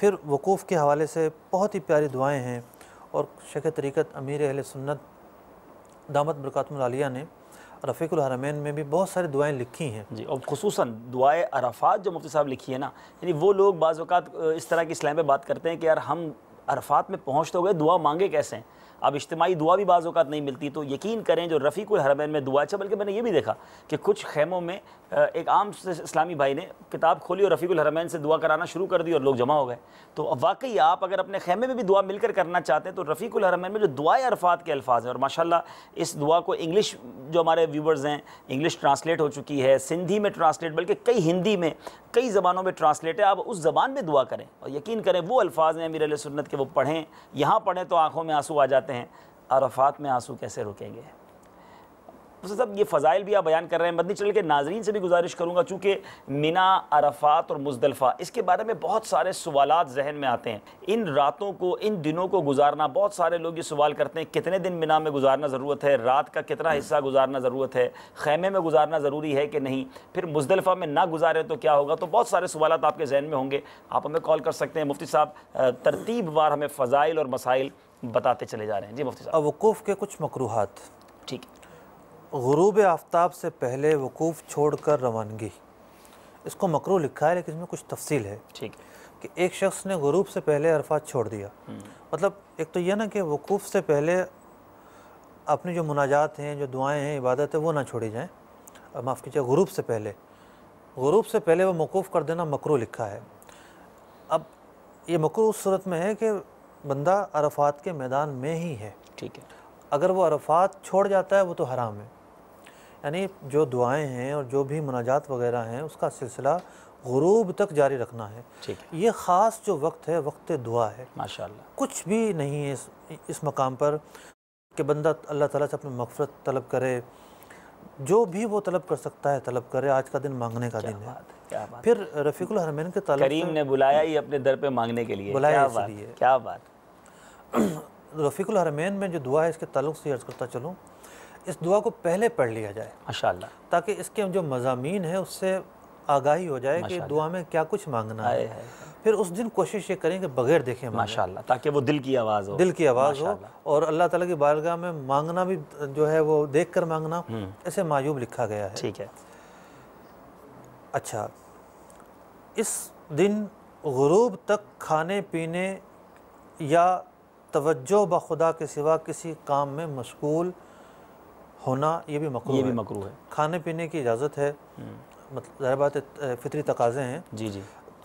फिर वकूफ़ के हवाले से बहुत ही प्यारी दुआएँ हैं और शेख तरीक़त अमीर अहल सुन्नत दामद बरकतमालिया ने रफ़ीकुल हरमैन में भी बहुत सारी दुआएं लिखी हैं जी और खसूस दुआए अरफात जो मुफ्ती साहब लिखी है ना यानी वो लोग बाज़ात इस तरह की इस्लाम पर बात करते हैं कि यार हम अरफात में पहुँच तो गए दुआ मांगे कैसे हैं अब इज्तमाही दुआ भी बाज़ अवत नहीं मिलती तो यकीन करें जो रफ़ीकुल हरमैन में दुआ अच्छा बल्कि मैंने ये भी देखा कि कुछ खेमों में एक आम इस्लामी भाई ने किताब खोली और रफ़ीकुल हरमैन से दुआ कराना शुरू कर दी और लोग जमा हो गए तो वाकई आप अगर अपने खेमे में भी दुआ मिलकर करना चाहते हैं तो रफ़ीकुल हरमैन में जो दुआ अरफात के अल्फाज हैं और माशाला इस दुआ को इंग्लिश जो हमारे व्यूवर्स हैं इंग्लिश ट्रांसलेट हो चुकी है सिंधी में ट्रांसलेट बल्कि कई हिंदी में कई ज़बानों में ट्रांसलेट है आप उस ज़बान में दुआ करें और यकीन करें वो अल्फाज हैं मेरे सुन्नत के वो पढ़ें यहाँ पढ़ें तो आँखों में आंसू आ जाते जाते हैं अरफात में आंसू कैसे रुकेंगे उससे सब ये फ़ज़ाइल भी आप बयान कर रहे हैं मदनी चल के नाजरन से भी गुजारिश करूँगा चूँकि मिना अरफात और मुजदलफ़ा इसके बारे में बहुत सारे सवाल जहन में आते हैं इन रातों को इन दिनों को गुजारना बहुत सारे लोग ये सवाल करते हैं कितने दिन मिना में गुजारना ज़रूरत है रात का कितना हिस्सा गुजारना ज़रूरत है खैमे में गुजारना ज़रूरी है कि नहीं फिर मुजदलफ़ा में ना गुजारें तो क्या होगा तो बहुत सारे सवाल आपके जहन में होंगे आप हमें कॉल कर सकते हैं मुफ्ती साहब तरतीब वार हमें फ़ज़ाइल और मसाइल बताते चले जा रहे हैं जी मुफ्ती साहब वकूफ़ के कुछ मकरूहत ठीक गरूब आफ्ताब से पहले वकूफ़ छोड़ कर रवानगी इसको मकरू लिखा है लेकिन इसमें कुछ तफसील है ठीक कि एक शख्स ने गरूब से पहले अरफात छोड़ दिया हम्म। मतलब एक तो यह ना कि वकूफ़ से पहले अपनी जो मुनाजात हैं जो दुआएं हैं इबादत है वो ना छोड़ी जाएँ माफ़ कीजिए गरूब से पहले गरूब से पहले वो मकूफ़ कर देना मकरू लिखा है अब ये मकरू उस सूरत में है कि बंदा अरफात के मैदान में ही है ठीक है अगर वो अरफात छोड़ जाता है वो तो हराम है यानी जो दुआएं हैं और जो भी मुनाजात वगैरह हैं उसका सिलसिला गुरूब तक जारी रखना है ठीक है ये ख़ास जो वक्त है वक्त दुआ है माशाल्लाह कुछ भी नहीं है इस, इस मकाम पर कि बंदा अल्लाह ताला से अपनी मफरत तलब करे जो भी वो तलब कर सकता है तलब करे आज का दिन मांगने का दिन है फिर रफ़ीकुल हरमैन के करीम ने बुलाया ही अपने दर पे मांगने के लिए बुलाया क्या बात रफ़ीकुल हरमैन में जो दुआ है इसके तल्लुक से अर्ज़ करता चलूँ इस दुआ को पहले पढ़ लिया जाए माशा ताकि इसके जो मजामी है उससे आगाही हो जाए कि दुआ में क्या कुछ मांगना है, फिर उस दिन कोशिश ये करें कि बगैर देखें माशा ताकि वो दिल की आवाज़ हो दिल की आवाज़ हो और अल्लाह ताला की बारगाह में मांगना भी जो है वो देख कर मांगना ऐसे हम्म। मायूब लिखा गया है ठीक है अच्छा इस दिन गुरूब तक खाने पीने या तवज्जो ब खुदा के सिवा किसी काम में मशगूल होना ये भी मकरू ये भी मकरू है खाने पीने की इजाज़त है हम्म। मतलब ज़ाहिर बात फितरी तकाजे हैं जी जी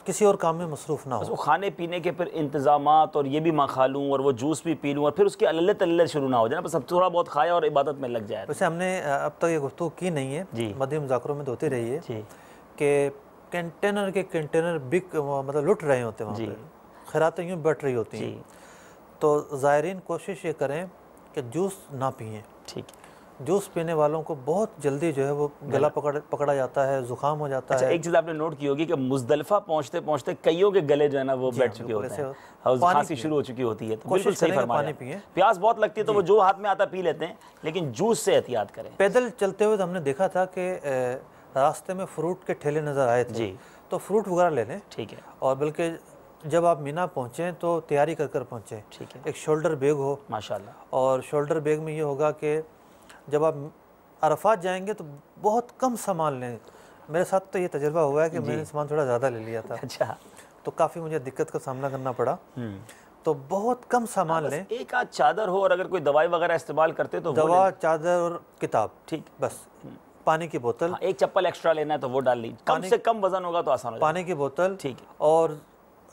किसी और काम में मसरूफ़ ना हो खाने पीने के फिर इंतजाम और ये भी माँ खा लूँ और वो जूस भी पी लूँ और फिर उसके अल्ले तल्ले शुरू ना हो जाए ना बस अब थोड़ा बहुत खाया और इबादत में लग जाए वैसे हमने अब तक ये गुफ्तु की नहीं है जी मध्य मुजाकरों में तो होती रही है कि कंटेनर के कंटेनर बिक मतलब लुट रहे होते हैं जी खैरातें यूँ बट रही होती हैं तो ज़ायरीन कोशिश ये करें कि जूस ना पिए ठीक जूस पीने वालों को बहुत जल्दी जो है वो गला पकड़ पकड़ा जाता है जुकाम हो जाता अच्छा, है एक चीज़ आपने नोट की होगी कि मुजदलफा पहुंचते पहुंचते कईयों के गले जो है ना वो बैठ हाँ, चुके होते हैं हाँ, खांसी शुरू हो चुकी होती है तो बिल्कुल सही पानी पिए प्यास बहुत लगती है तो वो जो हाथ में आता पी लेते हैं लेकिन जूस से एहतियात करें पैदल चलते हुए तो हमने देखा था कि रास्ते में फ्रूट के ठेले नज़र आए थे जी तो फ्रूट वगैरह ले लें ठीक है और बल्कि जब आप मीना पहुँचें तो तैयारी कर कर पहुँचें ठीक है एक शोल्डर बैग हो माशाल्लाह और शोल्डर बैग में ये होगा कि जब आप अरफात जाएंगे तो बहुत कम सामान लें मेरे साथ तो ये तजर्बा हुआ है कि मैंने सामान थोड़ा ज़्यादा ले लिया था अच्छा तो काफ़ी मुझे दिक्कत का सामना करना पड़ा हम्म। तो बहुत कम सामान हाँ, लें एक आध चादर हो और अगर कोई दवाई वगैरह इस्तेमाल करते तो दवा चादर और किताब ठीक बस पानी की बोतल हाँ, एक चप्पल एक्स्ट्रा लेना है तो वो डाल ली कम से कम वजन होगा तो आसान हो पानी की बोतल ठीक और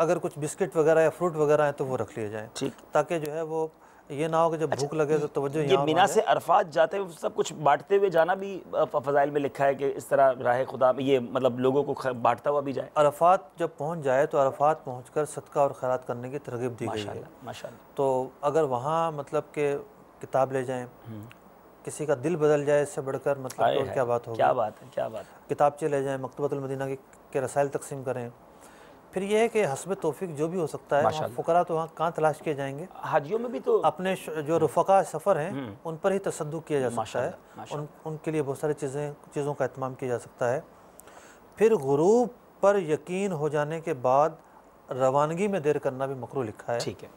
अगर कुछ बिस्किट वगैरह या फ्रूट वगैरह है तो वो रख लिए जाए ठीक ताकि जो है वो ये ना हो कि जब अच्छा, भूख लगे तो तवज्जो ये मीना से अरफात जाते हुए सब कुछ बांटते हुए जाना भी फजाइल में लिखा है कि इस तरह राह खुदा ये मतलब लोगों को बांटता हुआ भी जाए अरफात जब पहुंच जाए तो अरफात कर सदका और खैरात करने की तरगीब दी गई है तो अगर वहाँ मतलब के किताब ले जाएँ हम्म। किसी का दिल बदल जाए इससे बढ़कर मतलब तो क्या बात होगी क्या बात है क्या बात है किताबचे ले जाएँ मकतबतुलमदीना के रसायल तकसीम करें फिर ये है कि हसब तोफिक जो भी हो सकता है फकर तो वहाँ कहाँ तलाश किए जाएंगे हाजियों में भी तो अपने जो रफका सफ़र हैं हम्म। उन पर ही तसद किया जा सकता है उन उनके लिए बहुत सारी चीज़ें चीज़ों का अहतमाम किया जा सकता है फिर गुरूब पर यकीन हो जाने के बाद रवानगी में देर करना भी मकरू लिखा है ठीक है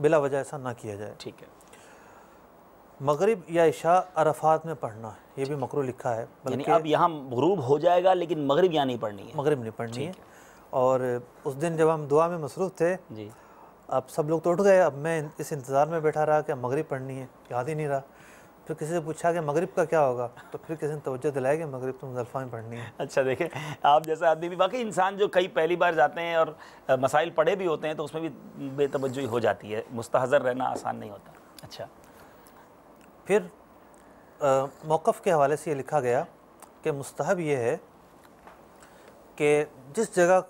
बिला वजह ऐसा ना किया जाए ठीक है मगरब या इशा अरफात में पढ़ना है ये भी मकरू लिखा है बल्कि अब यहाँ गुरूब हो जाएगा लेकिन मगरब यहाँ नहीं पढ़नी है मगरब नहीं पढ़नी है और उस दिन जब हम दुआ में मसरूफ़ थे जी अब सब लोग तो उठ गए अब मैं इस इंतज़ार में बैठा रहा कि मगरिब पढ़नी है याद ही नहीं रहा फिर किसी से पूछा कि मगरिब का क्या होगा तो फिर किसी ने तवज्जो दिलाया कि मगरिब तो मुजलफ़ा में पढ़नी है अच्छा देखें आप जैसा आदमी भी बाकी इंसान जो कई पहली बार जाते हैं और मसाइल पढ़े भी होते हैं तो उसमें भी बेतवजी हो जाती है मुस्तहजर रहना आसान नहीं होता अच्छा फिर मौक़ के हवाले से ये लिखा गया कि मुस्तहब ये है कि जिस जगह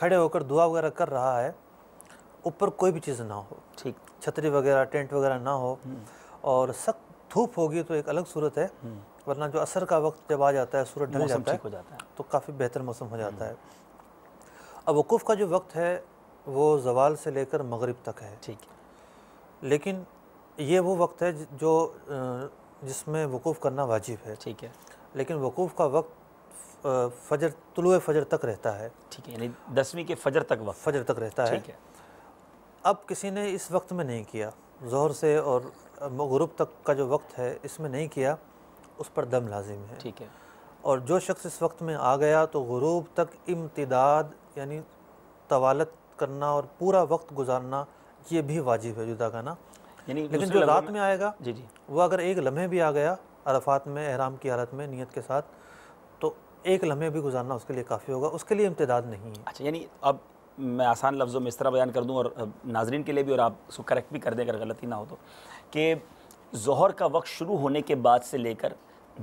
खड़े होकर दुआ वगैरह कर रहा है ऊपर कोई भी चीज़ ना हो ठीक छतरी वगैरह टेंट वगैरह ना हो हम्म। और सख्त धूप होगी तो एक अलग सूरत है हम्म। वरना जो असर का वक्त जब आ जाता है सूरज ढल जाता जाता है तो काफ़ी बेहतर मौसम हो जाता हम्म। है अब वकूफ़ का जो वक्त है वो जवाल से लेकर मगरब तक है ठीक लेकिन ये वो वक्त है जो जिसमें वकूफ़ करना वाजिब है ठीक है लेकिन वकूफ़ का वक्त फजर तुलुए फजर तक रहता है ठीक है यानी दसवीं के फजर तक वक्त फजर तक रहता है अब किसी ने इस वक्त में नहीं किया जहर से और मगरूब तक का जो वक्त है इसमें नहीं किया उस पर दम लाजिम है ठीक है और जो शख्स इस वक्त में आ गया तो गुरूब तक इम्तदाद यानी तवालत करना और पूरा वक्त गुजारना ये भी वाजिब है जुदा का ना लेकिन जो रात में आएगा जी जी वो अगर एक लम्हे भी आ गया अरफात में अहराम की हालत में नीयत के साथ एक लम्हे भी गुजारना उसके लिए काफ़ी होगा उसके लिए इम्तदाद नहीं है अच्छा यानी अब मैं आसान लफ्ज़ों में इस तरह बयान कर दूँ और नाजरन के लिए भी और आप उसको करेक्ट भी कर दें अगर गलती ना हो तो कि जहर का वक्त शुरू होने के बाद से लेकर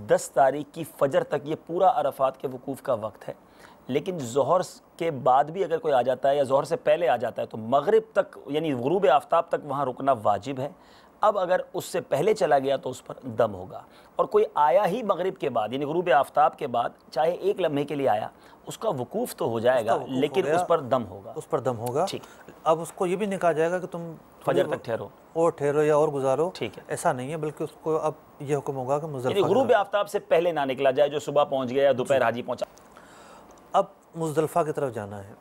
दस तारीख की फजर तक ये पूरा अरफात के वकूफ़ का वक्त है लेकिन जहर के बाद भी अगर कोई आ जाता है या जहर से पहले आ जाता है तो मगरब तक यानी गरूब आफ्ताब तक वहाँ रुकना वाजिब है अब अगर उससे पहले चला गया तो उस पर दम होगा और कोई आया ही मगरिब के बाद यानी गुरूब आफ्ताब के बाद चाहे एक लम्हे के लिए आया उसका वकूफ़ तो हो जाएगा लेकिन हो उस पर दम होगा उस पर दम होगा ठीक अब उसको ये भी निकाल जाएगा कि तुम फजर तक ठहरो और ठहरो या और गुजारो ठीक है ऐसा नहीं है बल्कि उसको अब यह हुक्म होगा कि मुजल गुरूब आफ्ताब से पहले ना निकला जाए जो सुबह पहुँच गया या दोपहर हाजी पहुँचा अब मुजलफ़ा की तरफ जाना है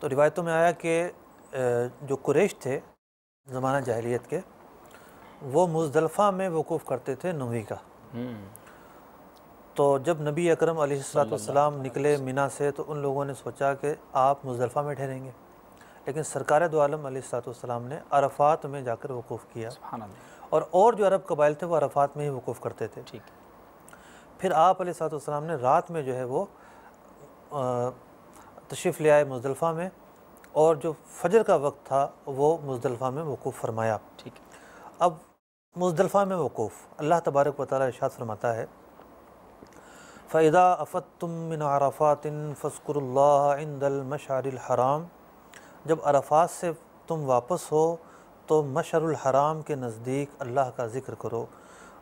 तो रिवायतों में आया कि जो कुरेश थे ज़माना जहलीत के वो मुजदलफ़ा में वकूफ़ करते थे नवी का हम्म। तो जब नबी अकरम सलाम निकले मिना से तो उन लोगों ने सोचा कि आप मुजलफ़ा में ठहरेंगे लेकिन सरकार दोम सलाम ने अरफात में जाकर वकूफ़ किया और और जो अरब कबाइल थे वो अरफात में ही वकूफ़ करते थे ठीक फिर आप सलाम ने रात में जो है वो तशरीफ़ ले आए मुजलफ़ा में और जो फजर का वक्त था वो मुजलफ़ा में वकूफ़ फरमाया ठीक अब मुजदलफ़ा में वक़ूफ़ अल्लाह तबारक व फरमाता है फ़ैदा अफ़त तुम मिन आराफ़ातिन फ़स्कुरल्लादल मशारिल हराम जब अरफात से तुम वापस हो तो मशरुल हराम के नज़दीक अल्लाह का ज़िक्र करो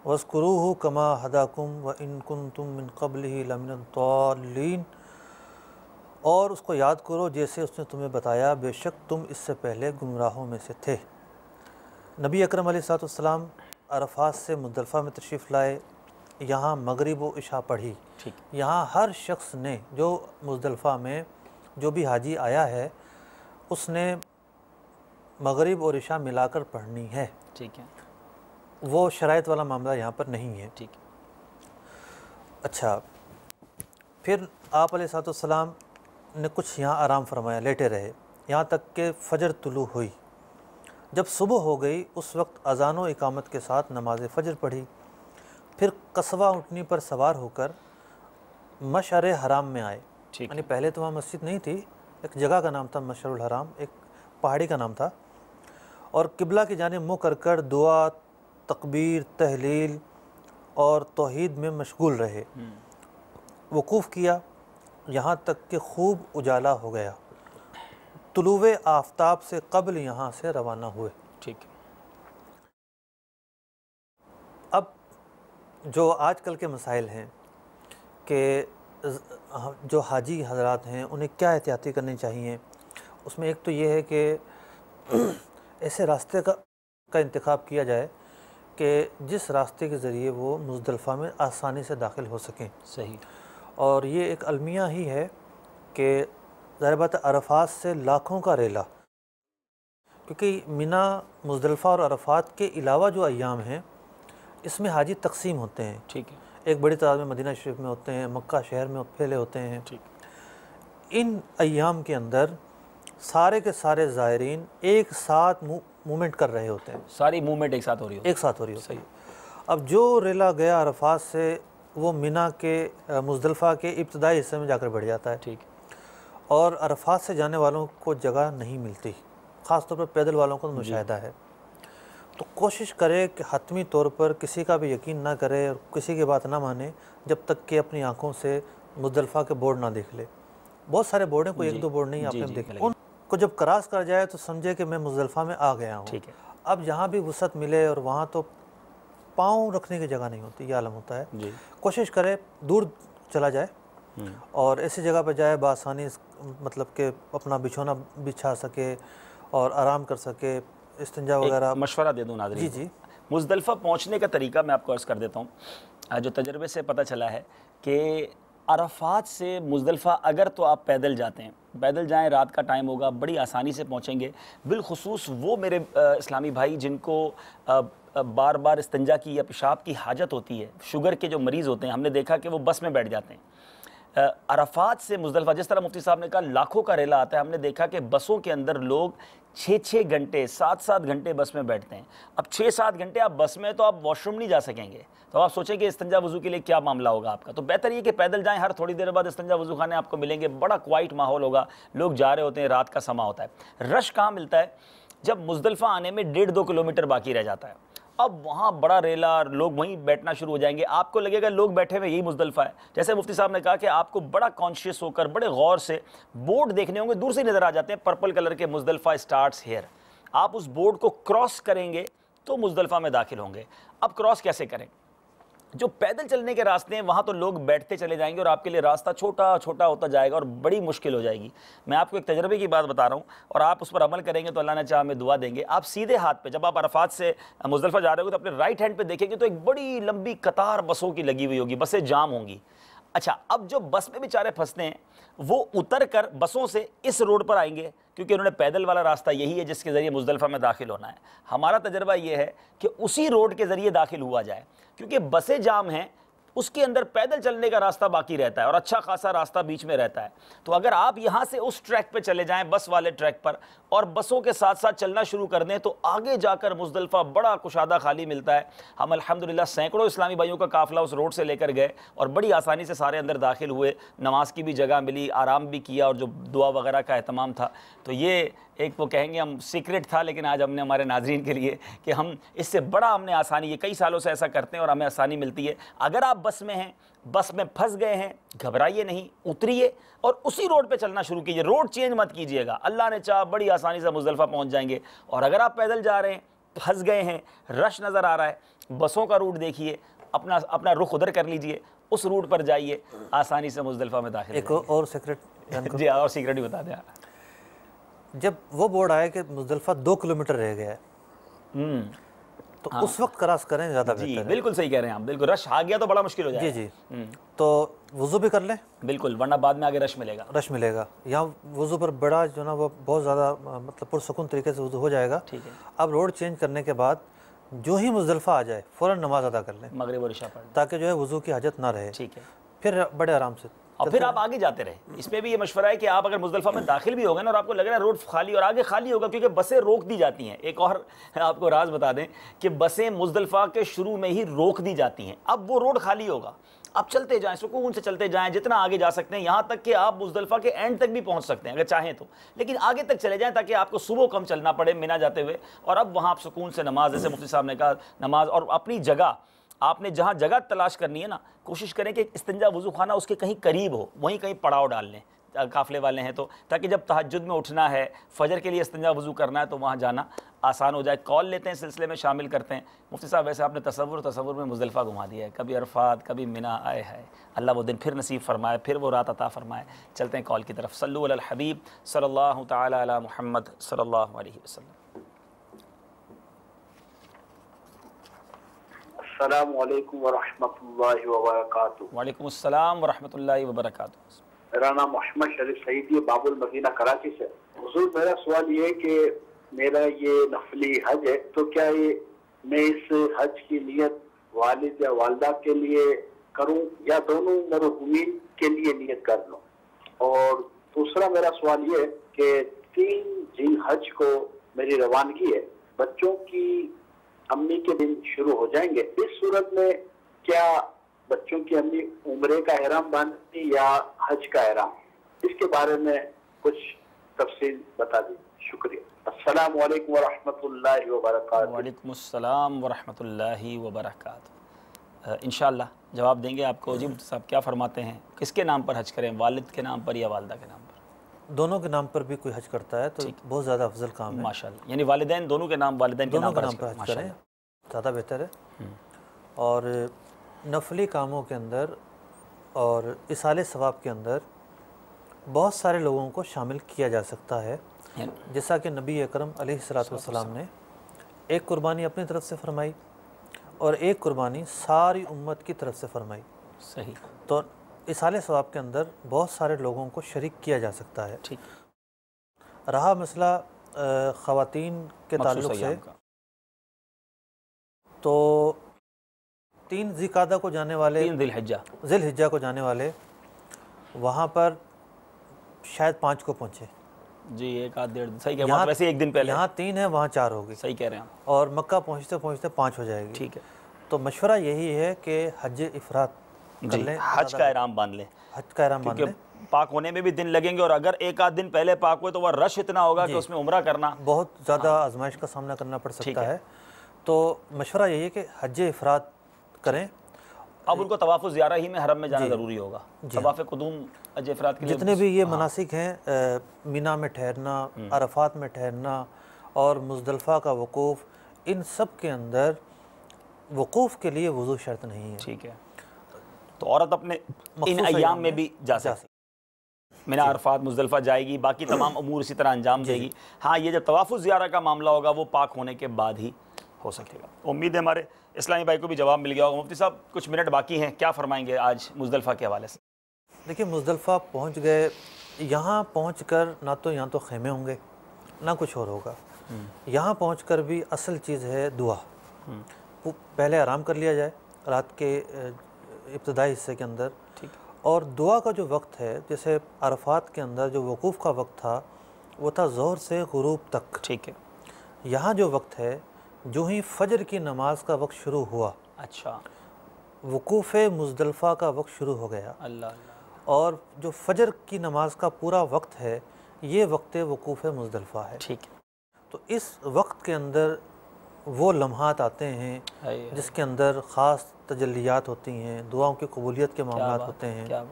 वस्करू कमा हदाकुम व इनकुन तुम मिन कबल लमिन और उसको याद करो जैसे उसने तुम्हें बताया बेशक तुम इससे पहले गुमराहों में से थे नबी अकरम सलाम अरफात से मुदलफ़ा में तशरीफ़ लाए यहाँ मगरब वशा इशा पढ़ी ठीक यहाँ हर शख्स ने जो मुजलफ़ा में जो भी हाजी आया है उसने मगरब और इशा मिलाकर पढ़नी है ठीक है वो शरात वाला मामला यहाँ पर नहीं है ठीक अच्छा फिर आप सलाम ने कुछ यहाँ आराम फरमाया लेटे रहे यहाँ तक के फजर तुलू हुई जब सुबह हो गई उस वक्त अजान व इकामत के साथ नमाज फजर पढ़ी फिर कस्बा उठनी पर सवार होकर मशर हराम में आए यानी पहले तो वहाँ मस्जिद नहीं थी एक जगह का नाम था मशरुल हराम एक पहाड़ी का नाम था और किबला की जाने मुँह कर कर दुआ तकबीर तहलील और तोहद में मशगूल रहे हम्म। वकूफ़ किया यहाँ तक कि खूब उजाला हो गया तलुव आफ्ताब से कबल यहाँ से रवाना हुए ठीक अब जो आजकल के मसाइल हैं कि जो हाजी हजरात हैं उन्हें क्या एहतियाती करनी चाहिए उसमें एक तो ये है कि ऐसे रास्ते का का इंतखब किया जाए कि जिस रास्ते के ज़रिए वो मुजदलफ़ा में आसानी से दाखिल हो सकें सही और ये एक अलमिया ही है कि ज़ाहिर बात अरफात से लाखों का रेला क्योंकि मिना मुजल्फ़ा और अरफात के अलावा जो अयाम हैं इसमें हाजी तकसीम होते हैं ठीक है एक बड़ी तादाद में मदीना शरीफ में होते हैं मक्का शहर में फैले होते हैं ठीक इन अयाम के अंदर सारे के सारे ज़ायरीन एक साथ मूवमेंट कर रहे होते हैं सारी मूवमेंट एक साथ हो रही हो एक साथ हो रही हो सही अब जो रेला गया अरफात से वो मिना के मुजल्फ़ा के इब्तदाई हिस्से में जाकर बढ़ जाता है ठीक है और अरफात से जाने वालों को जगह नहीं मिलती ख़ासतौर पर पैदल वालों तो मुशाह है तो कोशिश करें कि हतमी तौर पर किसी का भी यकीन ना करे और किसी की बात ना माने जब तक कि अपनी आँखों से मुजलफ़ा के बोर्ड ना देख ले बहुत सारे बोर्ड हैं कोई एक दो बोर्ड नहीं आपने देखे उनको जब क्रास कर जाए तो समझे कि मैं मुजलफ़ा में आ गया हूँ अब जहाँ भी वसत मिले और वहाँ तो पाँव रखने की जगह नहीं होती ये आलम होता है कोशिश करें दूर चला जाए हम्म। और ऐसी जगह पर जाए बसानी मतलब के अपना बिछोना बिछा सके और आराम कर सके इस्तंजा वगैरह मशवरा दे दूँ नादरी जी जी मुजदलफ़ा पहुँचने का तरीका मैं आपको अर्ज़ कर देता हूँ जो तजर्बे से पता चला है कि अरफात से मुजदलफ़ा अगर तो आप पैदल जाते हैं पैदल जाएं रात का टाइम होगा बड़ी आसानी से पहुँचेंगे बिलखसूस वो मेरे इस्लामी भाई जिनको बार बार इस्तंजा की या पेशाब की हाजत होती है शुगर के जो मरीज़ होते हैं हमने देखा कि वो बस में बैठ जाते हैं अराफात से मुजलफा जिस तरह मुफ्ती साहब ने कहा लाखों का रेला आता है हमने देखा कि बसों के अंदर लोग छः छः घंटे सात सात घंटे बस में बैठते हैं अब छः सात घंटे आप बस में तो आप वॉशरूम नहीं जा सकेंगे तो आप सोचेंगे इस्तंजा वज़ू के लिए क्या मामला होगा आपका तो बेहतर ये कि पैदल जाएं हर थोड़ी देर बाद इस्तंजा वज़ू खाने आपको मिलेंगे बड़ा क्वाइट माहौल होगा लोग जा रहे होते हैं रात का समा होता है रश कहाँ मिलता है जब मुजलफा आने में डेढ़ दो किलोमीटर बाकी रह जाता है अब वहाँ बड़ा रेला लोग वहीं बैठना शुरू हो जाएंगे आपको लगेगा लोग बैठे हुए यही मुजदलफा है जैसे मुफ्ती साहब ने कहा कि आपको बड़ा कॉन्शियस होकर बड़े गौर से बोर्ड देखने होंगे दूर से नज़र आ जाते हैं पर्पल कलर के मुजदलफा स्टार्ट हेयर आप उस बोर्ड को क्रॉस करेंगे तो मुजदलफा में दाखिल होंगे अब क्रॉस कैसे करें जो पैदल चलने के रास्ते हैं वहाँ तो लोग बैठते चले जाएंगे और आपके लिए रास्ता छोटा छोटा होता जाएगा और बड़ी मुश्किल हो जाएगी मैं आपको एक तजर्बे की बात बता रहा हूँ और आप उस पर अमल करेंगे तो अल्लाह ने चाह में दुआ देंगे आप सीधे हाथ पे जब आप अरफात से मुजलफा जा रहे हो तो अपने राइट हैंड पर देखेंगे तो एक बड़ी लंबी कतार बसों की लगी हुई होगी बसें जाम होंगी अच्छा अब जो बस में बेचारे फंसते हैं वो उतर कर बसों से इस रोड पर आएंगे क्योंकि उन्होंने पैदल वाला रास्ता यही है जिसके ज़रिए मुजदलफ़ा में दाखिल होना है हमारा तजर्बा ये है कि उसी रोड के ज़रिए दाखिल हुआ जाए क्योंकि बसें जाम हैं उसके अंदर पैदल चलने का रास्ता बाकी रहता है और अच्छा खासा रास्ता बीच में रहता है तो अगर आप यहाँ से उस ट्रैक पर चले जाएँ बस वाले ट्रैक पर और बसों के साथ साथ चलना शुरू कर दें तो आगे जाकर मुजदलफ़ा बड़ा कुशादा खाली मिलता है हम अलहमदिल्ला सैकड़ों इस्लामी भाइयों का काफिला उस रोड से लेकर गए और बड़ी आसानी से सारे अंदर दाखिल हुए नमाज की भी जगह मिली आराम भी किया और जो दुआ वगैरह का अहतमाम था तो ये एक वो कहेंगे हम सीक्रेट था लेकिन आज हमने हमारे नाजरन के लिए कि हम इससे बड़ा हमने आसानी ये कई सालों से ऐसा करते हैं और हमें आसानी मिलती है अगर आप बस में हैं बस में फंस गए हैं घबराइए नहीं उतरिए और उसी रोड पे चलना शुरू कीजिए रोड चेंज मत कीजिएगा अल्लाह ने चाह बड़ी आसानी से मुजलफ़ा पहुँच जाएंगे और अगर आप पैदल जा रहे हैं फंस गए हैं रश नज़र आ रहा है बसों का रूट देखिए अपना अपना रुख उधर कर लीजिए उस रूट पर जाइए आसानी से मुजलफ़ा में दाखिल एक और सीक्रेट जी और सीक्रेट ही बता दें जब वो बोर्ड आया कि मुजदलफा दो किलोमीटर रह गया है हम्म। तो हाँ। उस वक्त क्रॉस करें ज़्यादा बिल्कुल सही कह रहे हैं आप बिल्कुल रश आ गया तो बड़ा मुश्किल हो जाए जी जी हम्म। तो वज़ू भी कर लें बिल्कुल वरना बाद में आगे रश मिलेगा रश मिलेगा यहाँ वज़ू पर बड़ा जो ना वो बहुत ज़्यादा मतलब पुरसकून तरीके से वज़ू हो जाएगा ठीक है अब रोड चेंज करने के बाद जो ही मुजलफा आ जाए फौरन नमाज़ अदा कर लें मगरब और ताकि जो है वज़ू की हाजत ना रहे ठीक है फिर बड़े आराम से और तो फिर आप आगे जाते रहे इसमें भी ये मशवरा है कि आप अगर मुज़ल्फ़ा में दाखिल भी हो गए ना और आपको लग रहा है रोड खाली और आगे खाली होगा क्योंकि बसें रोक दी जाती हैं एक और आपको राज बता दें कि बसें मुजलफ़ा के शुरू में ही रोक दी जाती हैं अब वो रोड खाली होगा आप चलते जाएं सुकून से चलते जाएं जितना आगे जा सकते हैं यहाँ तक कि आप मुजल्फ़ा के एंड तक भी पहुँच सकते हैं अगर चाहें तो लेकिन आगे तक चले जाएं ताकि आपको सुबह कम चलना पड़े मिना जाते हुए और अब वहाँ आप सुकून से नमाज जैसे मुफ्ती साहब ने कहा नमाज और अपनी जगह आपने जहाँ जगह तलाश करनी है ना कोशिश करें कि इस्तंजा वजू खाना उसके कहीं करीब हो वहीं कहीं पड़ाव डाल लें काफ़िले वाले हैं तो ताकि जब तहजद में उठना है फजर के लिए इस्तंजा वजू करना है तो वहाँ जाना आसान हो जाए कॉल लेते हैं सिलसिले में शामिल करते हैं मुफ्ती साहब वैसे आपने तस्वुर तस्वुर में मुजलफ़ा घुमा दिया है कभी अरफात कभी मिना आए है अल्लाह वो दिन फिर नसीब फरमाए फिर वो रात अता फरमाए चलते हैं कॉल की तरफ सल्लल्लाहु अल हबीब सल्ला तहम्मद सल्ला वसम अस्सलाम वालेकुम वरहमतुल्लाहि व बरकातुहू वालेकुम अस्सलाम वरहमतुल्लाहि व बरकातुहू मेरा नाम मोहम्मद शरीफ सईदी बाबुल मदीना कराची से हजूर मेरा सवाल ये है कि मेरा ये नफली हज है तो क्या ये मैं इस हज की नीयत वालिद या वालदा के लिए करूं या दोनों मरहूमिन के लिए नीयत कर लूं और दूसरा मेरा सवाल ये है कि तीन जिल हज को मेरी रवानगी है बच्चों की अम्मी के दिन शुरू हो जाएंगे इस सूरत में क्या बच्चों की अम्मी उम्र का एहराम बांधती या हज का एहराम इसके बारे में कुछ तफसील बता दी शुक्रिया अस्सलाम वालेकुम वरम वबरकातुहू वालेकुम जवाब देंगे आपको जी साहब क्या फरमाते हैं किसके नाम पर हज करें वालिद के नाम पर या वालदा के नाम पर दोनों के नाम पर भी कोई हज करता है तो बहुत ज़्यादा अफजल काम है माशा यानी वाले दोनों के नाम वाले दोनों के नाम पर हज करें ज़्यादा बेहतर है हम्म। और नफली कामों के अंदर और इसाले सवाब के अंदर बहुत सारे लोगों को शामिल किया जा सकता है जैसा कि नबी अकरम सलाम ने एक कुर्बानी अपनी तरफ से फरमाई और एक कुर्बानी सारी उम्मत की तरफ से फरमाई सही तो इसाले स्वाब के अंदर बहुत सारे लोगों को शरीक किया जा सकता है ठीक रहा मसला ख़वातीन के ताल्लुक से तो तीन जिकादा को जाने वाले जिल हिज्जा को जाने वाले वहाँ पर शायद पाँच को पहुँचे जी एक आध डेढ़ सही कह वैसे एक दिन पहले यहाँ तीन है वहाँ चार होगी सही कह रहे हैं और मक्का पहुँचते पहुँचते पाँच हो जाएगी ठीक है तो मशवरा यही है कि हज इफरात हज का आराम बांध लें हज का आराम बांध लें पाक होने में भी दिन लगेंगे और अगर एक आध दिन पहले पाक हुए तो वह रश इतना होगा कि उसमें उम्र करना बहुत ज़्यादा हाँ। आजमाइश का सामना करना पड़ सकता है तो मशवरा यही है कि हज अफराद करें अब उनको तवाफ़ ज़्यारा ही में हरम में जाना ज़रूरी होगा तवाफ़ कदूम हज अफराद के जितने भी ये हाँ। मनासिक हैं मीना में ठहरना हम्म। अरफात में ठहरना और मुजदलफ़ा का वकूफ़ इन सब के अंदर वकूफ़ के लिए वजू शर्त नहीं है ठीक है तो औरत अपने इन अयाम में भी जा सकती मिना अरफात मुजलफ़ा जाएगी बाकी तमाम अमूर इसी तरह अंजाम देगी हाँ ये जब तवाफ़ ज़्यारा का मामला होगा वो पाक होने के बाद ही हो सकेगा उम्मीद है हमारे इस्लामी भाई को भी जवाब मिल गया होगा मुफ्ती साहब कुछ मिनट बाकी हैं क्या फरमाएंगे आज मुजल्फ़ा के हवाले से देखिए मुजल्फ़ा पहुँच गए यहाँ पहुँच कर ना तो यहाँ तो खेमे होंगे ना कुछ और होगा हम्म। यहाँ पहुँच कर भी असल चीज़ है दुआ हम्म। पहले आराम कर लिया जाए रात के इब्तदाई हिस्से के अंदर ठीक और दुआ का जो वक्त है जैसे अरफात के अंदर जो वकूफ़ का वक्त था वो था ज़ोर से गुरूब तक ठीक है यहाँ जो वक्त है जो ही फजर की नमाज का वक्त शुरू हुआ अच्छा वकूफ़ मुजदलफ़ा का वक्त शुरू हो गया अल्लाह और जो फजर की नमाज का पूरा वक्त है ये वक्त वकूफ़ मुजदलफ़ा है ठीक है तो इस वक्त के अंदर वो लम्हात आते हैं जिसके अंदर ख़ास तजलियात होती हैं दुआओं की कबूलियत के मामला होते हैं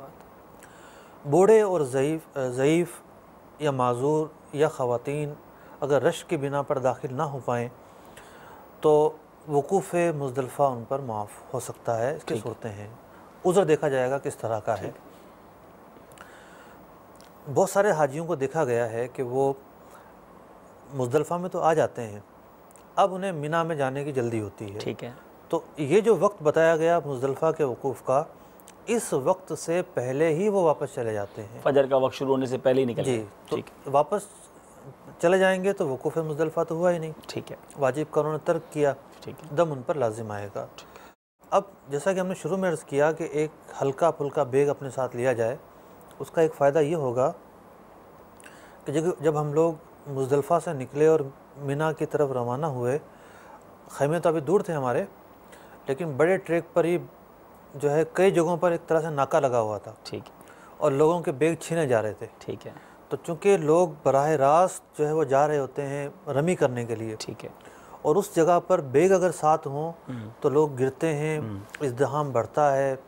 बूढ़े और ज़ीफ़ ज़यीफ़ या माजूर या ख़वान अगर रश की बिना पर दाखिल ना हो पाएँ तो वकूफ़ मुजदलफ़ा उन पर माफ़ हो सकता है इसकी सूरतें हैं उज़र देखा जाएगा किस तरह का है बहुत सारे हाजियों को देखा गया है कि वो मुजदलफ़ा में तो आ जाते हैं अब उन्हें मिना में जाने की जल्दी होती है ठीक है तो ये जो वक्त बताया गया मुजलफ़ा के वकूफ़ का इस वक्त से पहले ही वो वापस चले जाते हैं फजर का वक्त शुरू होने से पहले ही निकल जी तो वापस चले जाएंगे तो वकूफ़ मुजलफ़ा तो हुआ ही नहीं ठीक है वाजिब का उन्होंने तर्क किया ठीक है दम उन पर लाजिम आएगा अब जैसा कि हमने शुरू में अर्ज़ किया कि एक हल्का फुल्का बेग अपने साथ लिया जाए उसका एक फ़ायदा ये होगा कि जब हम लोग मुजलफ़ा से निकले और मिना की तरफ रवाना हुए खैमे तो अभी दूर थे हमारे लेकिन बड़े ट्रैक पर ही जो है कई जगहों पर एक तरह से नाका लगा हुआ था ठीक और लोगों के बैग छीने जा रहे थे ठीक है तो चूंकि लोग बरह रास्त जो है वो जा रहे होते हैं रमी करने के लिए ठीक है और उस जगह पर बैग अगर साथ हों हम्म। तो लोग गिरते हैं हम्म। इजहाम बढ़ता है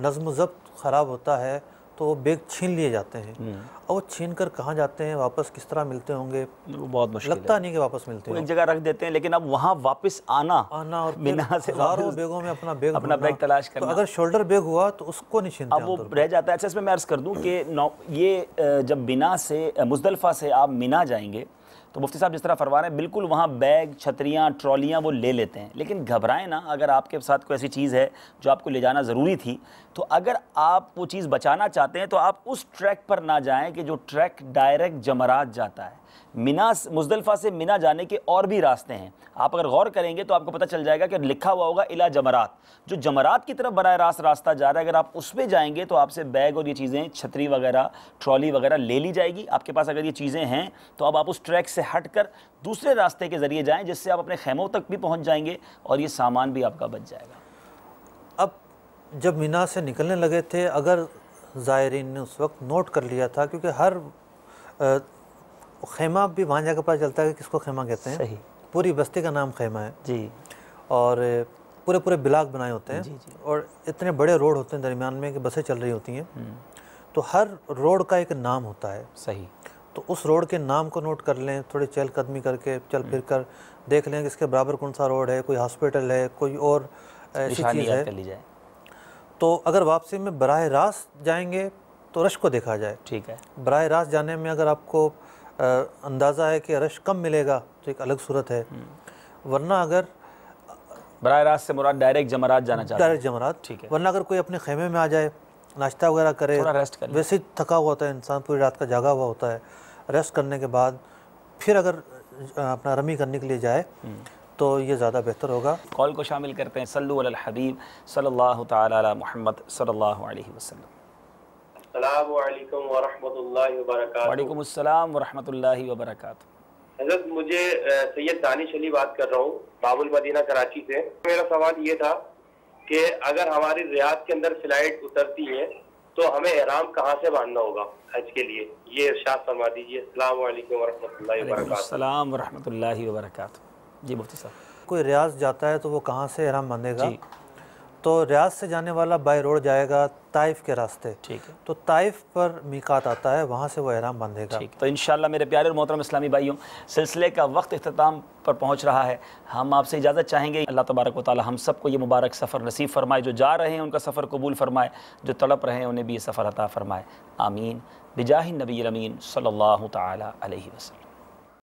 नज़म ज़ब्त ख़राब होता है तो वो बैग छीन लिए जाते हैं और हम्म। वो छीन कर कहाँ जाते हैं वापस किस तरह मिलते होंगे वो बहुत मुश्किल लगता नहीं कि वापस मिलते हैं एक जगह रख देते हैं लेकिन अब वहाँ वापस आना आना और बिना से हजारों बैगों में अपना बैग अपना बैग तलाश तो करना तो अगर शोल्डर बैग हुआ तो उसको नहीं छीन अब वो रह जाता है अच्छा इसमें मैं अर्ज़ कर दूँ कि ये जब बिना से मुजदलफ़ा से आप मिना जाएंगे तो मुफ्ती साहब जिस तरह फरमा रहे हैं बिल्कुल वहाँ बैग छतरियाँ ट्रॉलियाँ वो ले लेते हैं लेकिन घबराएं ना अगर आपके साथ कोई ऐसी चीज़ है जो आपको ले जाना ज़रूरी थी तो अगर आप वो चीज़ बचाना चाहते हैं तो आप उस ट्रैक पर ना जाएँ कि जो ट्रैक डायरेक्ट जमरात जाता है मिना मुजदलफ़ा से मिना जाने के और भी रास्ते हैं आप अगर गौर करेंगे तो आपको पता चल जाएगा कि लिखा हुआ होगा इला जमरात जो जमरात की तरफ बर रास्त रास्ता जा रहा है अगर आप उस पर जाएंगे तो आपसे बैग और ये चीज़ें छतरी वगैरह ट्रॉली वगैरह ले ली जाएगी आपके पास अगर ये चीज़ें हैं तो अब आप उस ट्रैक से हट कर दूसरे रास्ते के ज़रिए जाएँ जिससे आप अपने खेमों तक भी पहुँच जाएंगे और ये सामान भी आपका बच जाएगा अब जब मीना से निकलने लगे थे अगर ज़ायरीन ने उस वक्त नोट कर लिया था क्योंकि हर खेमा भी वहाँ जाकर पता चलता है कि किसको खेमा कहते हैं सही पूरी बस्ती का नाम खेमा है जी और पूरे पूरे ब्लाक बनाए होते हैं जी, जी। और इतने बड़े रोड होते हैं दरमियान में कि बसें चल रही होती हैं हम्म। तो हर रोड का एक नाम होता है सही तो उस रोड के नाम को नोट कर लें थोड़ी चल कदमी करके चल हम्म। फिर कर देख लें कि इसके बराबर कौन सा रोड है कोई हॉस्पिटल है कोई और ऐसी चीज़ है तो अगर वापसी में बरह रास्त जाएंगे तो रश को देखा जाए ठीक है बरह रास्त जाने में अगर आपको अंदाज़ा है कि रश कम मिलेगा तो एक अलग सूरत है हम्म। वरना अगर बर रास्त से मुराद डायरेक्ट जमरात जाना चाहिए डायरेक्ट जमरात ठीक है वरना अगर कोई अपने खेमे में आ जाए नाश्ता वगैरह करे रेस्ट कर वैसे ही थका हुआ होता है इंसान पूरी रात का जागा हुआ होता है रेस्ट करने के बाद फिर अगर अपना रमी करने के लिए जाए हम्म। तो ये ज़्यादा बेहतर होगा कॉल को शामिल करते हैं सल्लु अल हबीब सल्लल्लाहु सल्लल्लाहु अलैहि वसल्लम वालेकुम अस्सलाम वरहमतुल्लाहि वबरकातुहू हजरत मुझे सैयद दानिश अली बात कर रहा हूँ बाबुल मदीना कराची से मेरा सवाल ये था कि अगर हमारी रियाद के अंदर फ्लाइट उतरती है तो हमें एहराम कहाँ से बांधना होगा हज के लिए ये इर्शाद फरमा दीजिए अस्सलाम अल्लाम वरहमल वरक जी मुफ्ती साहब कोई रियाज जाता है तो वो कहाँ से एहराम बांधेगा तो रियाज से जाने वाला बाय रोड जाएगा ताइफ के रास्ते ठीक है तो ताइफ पर मीकात आता है वहाँ से वो एहराम बांधेगा ठीक तो इन मेरे प्यारे और मोहतरम इस्लामी भाइयों सिलसिले का वक्त अख्ताम पर पहुँच रहा है हम आपसे इजाज़त चाहेंगे अल्लाह तबारक वाली हम सबको ये मुबारक सफ़र नसीब फरमाए जो जा रहे हैं उनका सफ़र कबूल फरमाए जो तड़प रहे हैं उन्हें भी ये सफ़र अता फरमाए आमीन बिजाही नबी अमीन सल्ला तसलम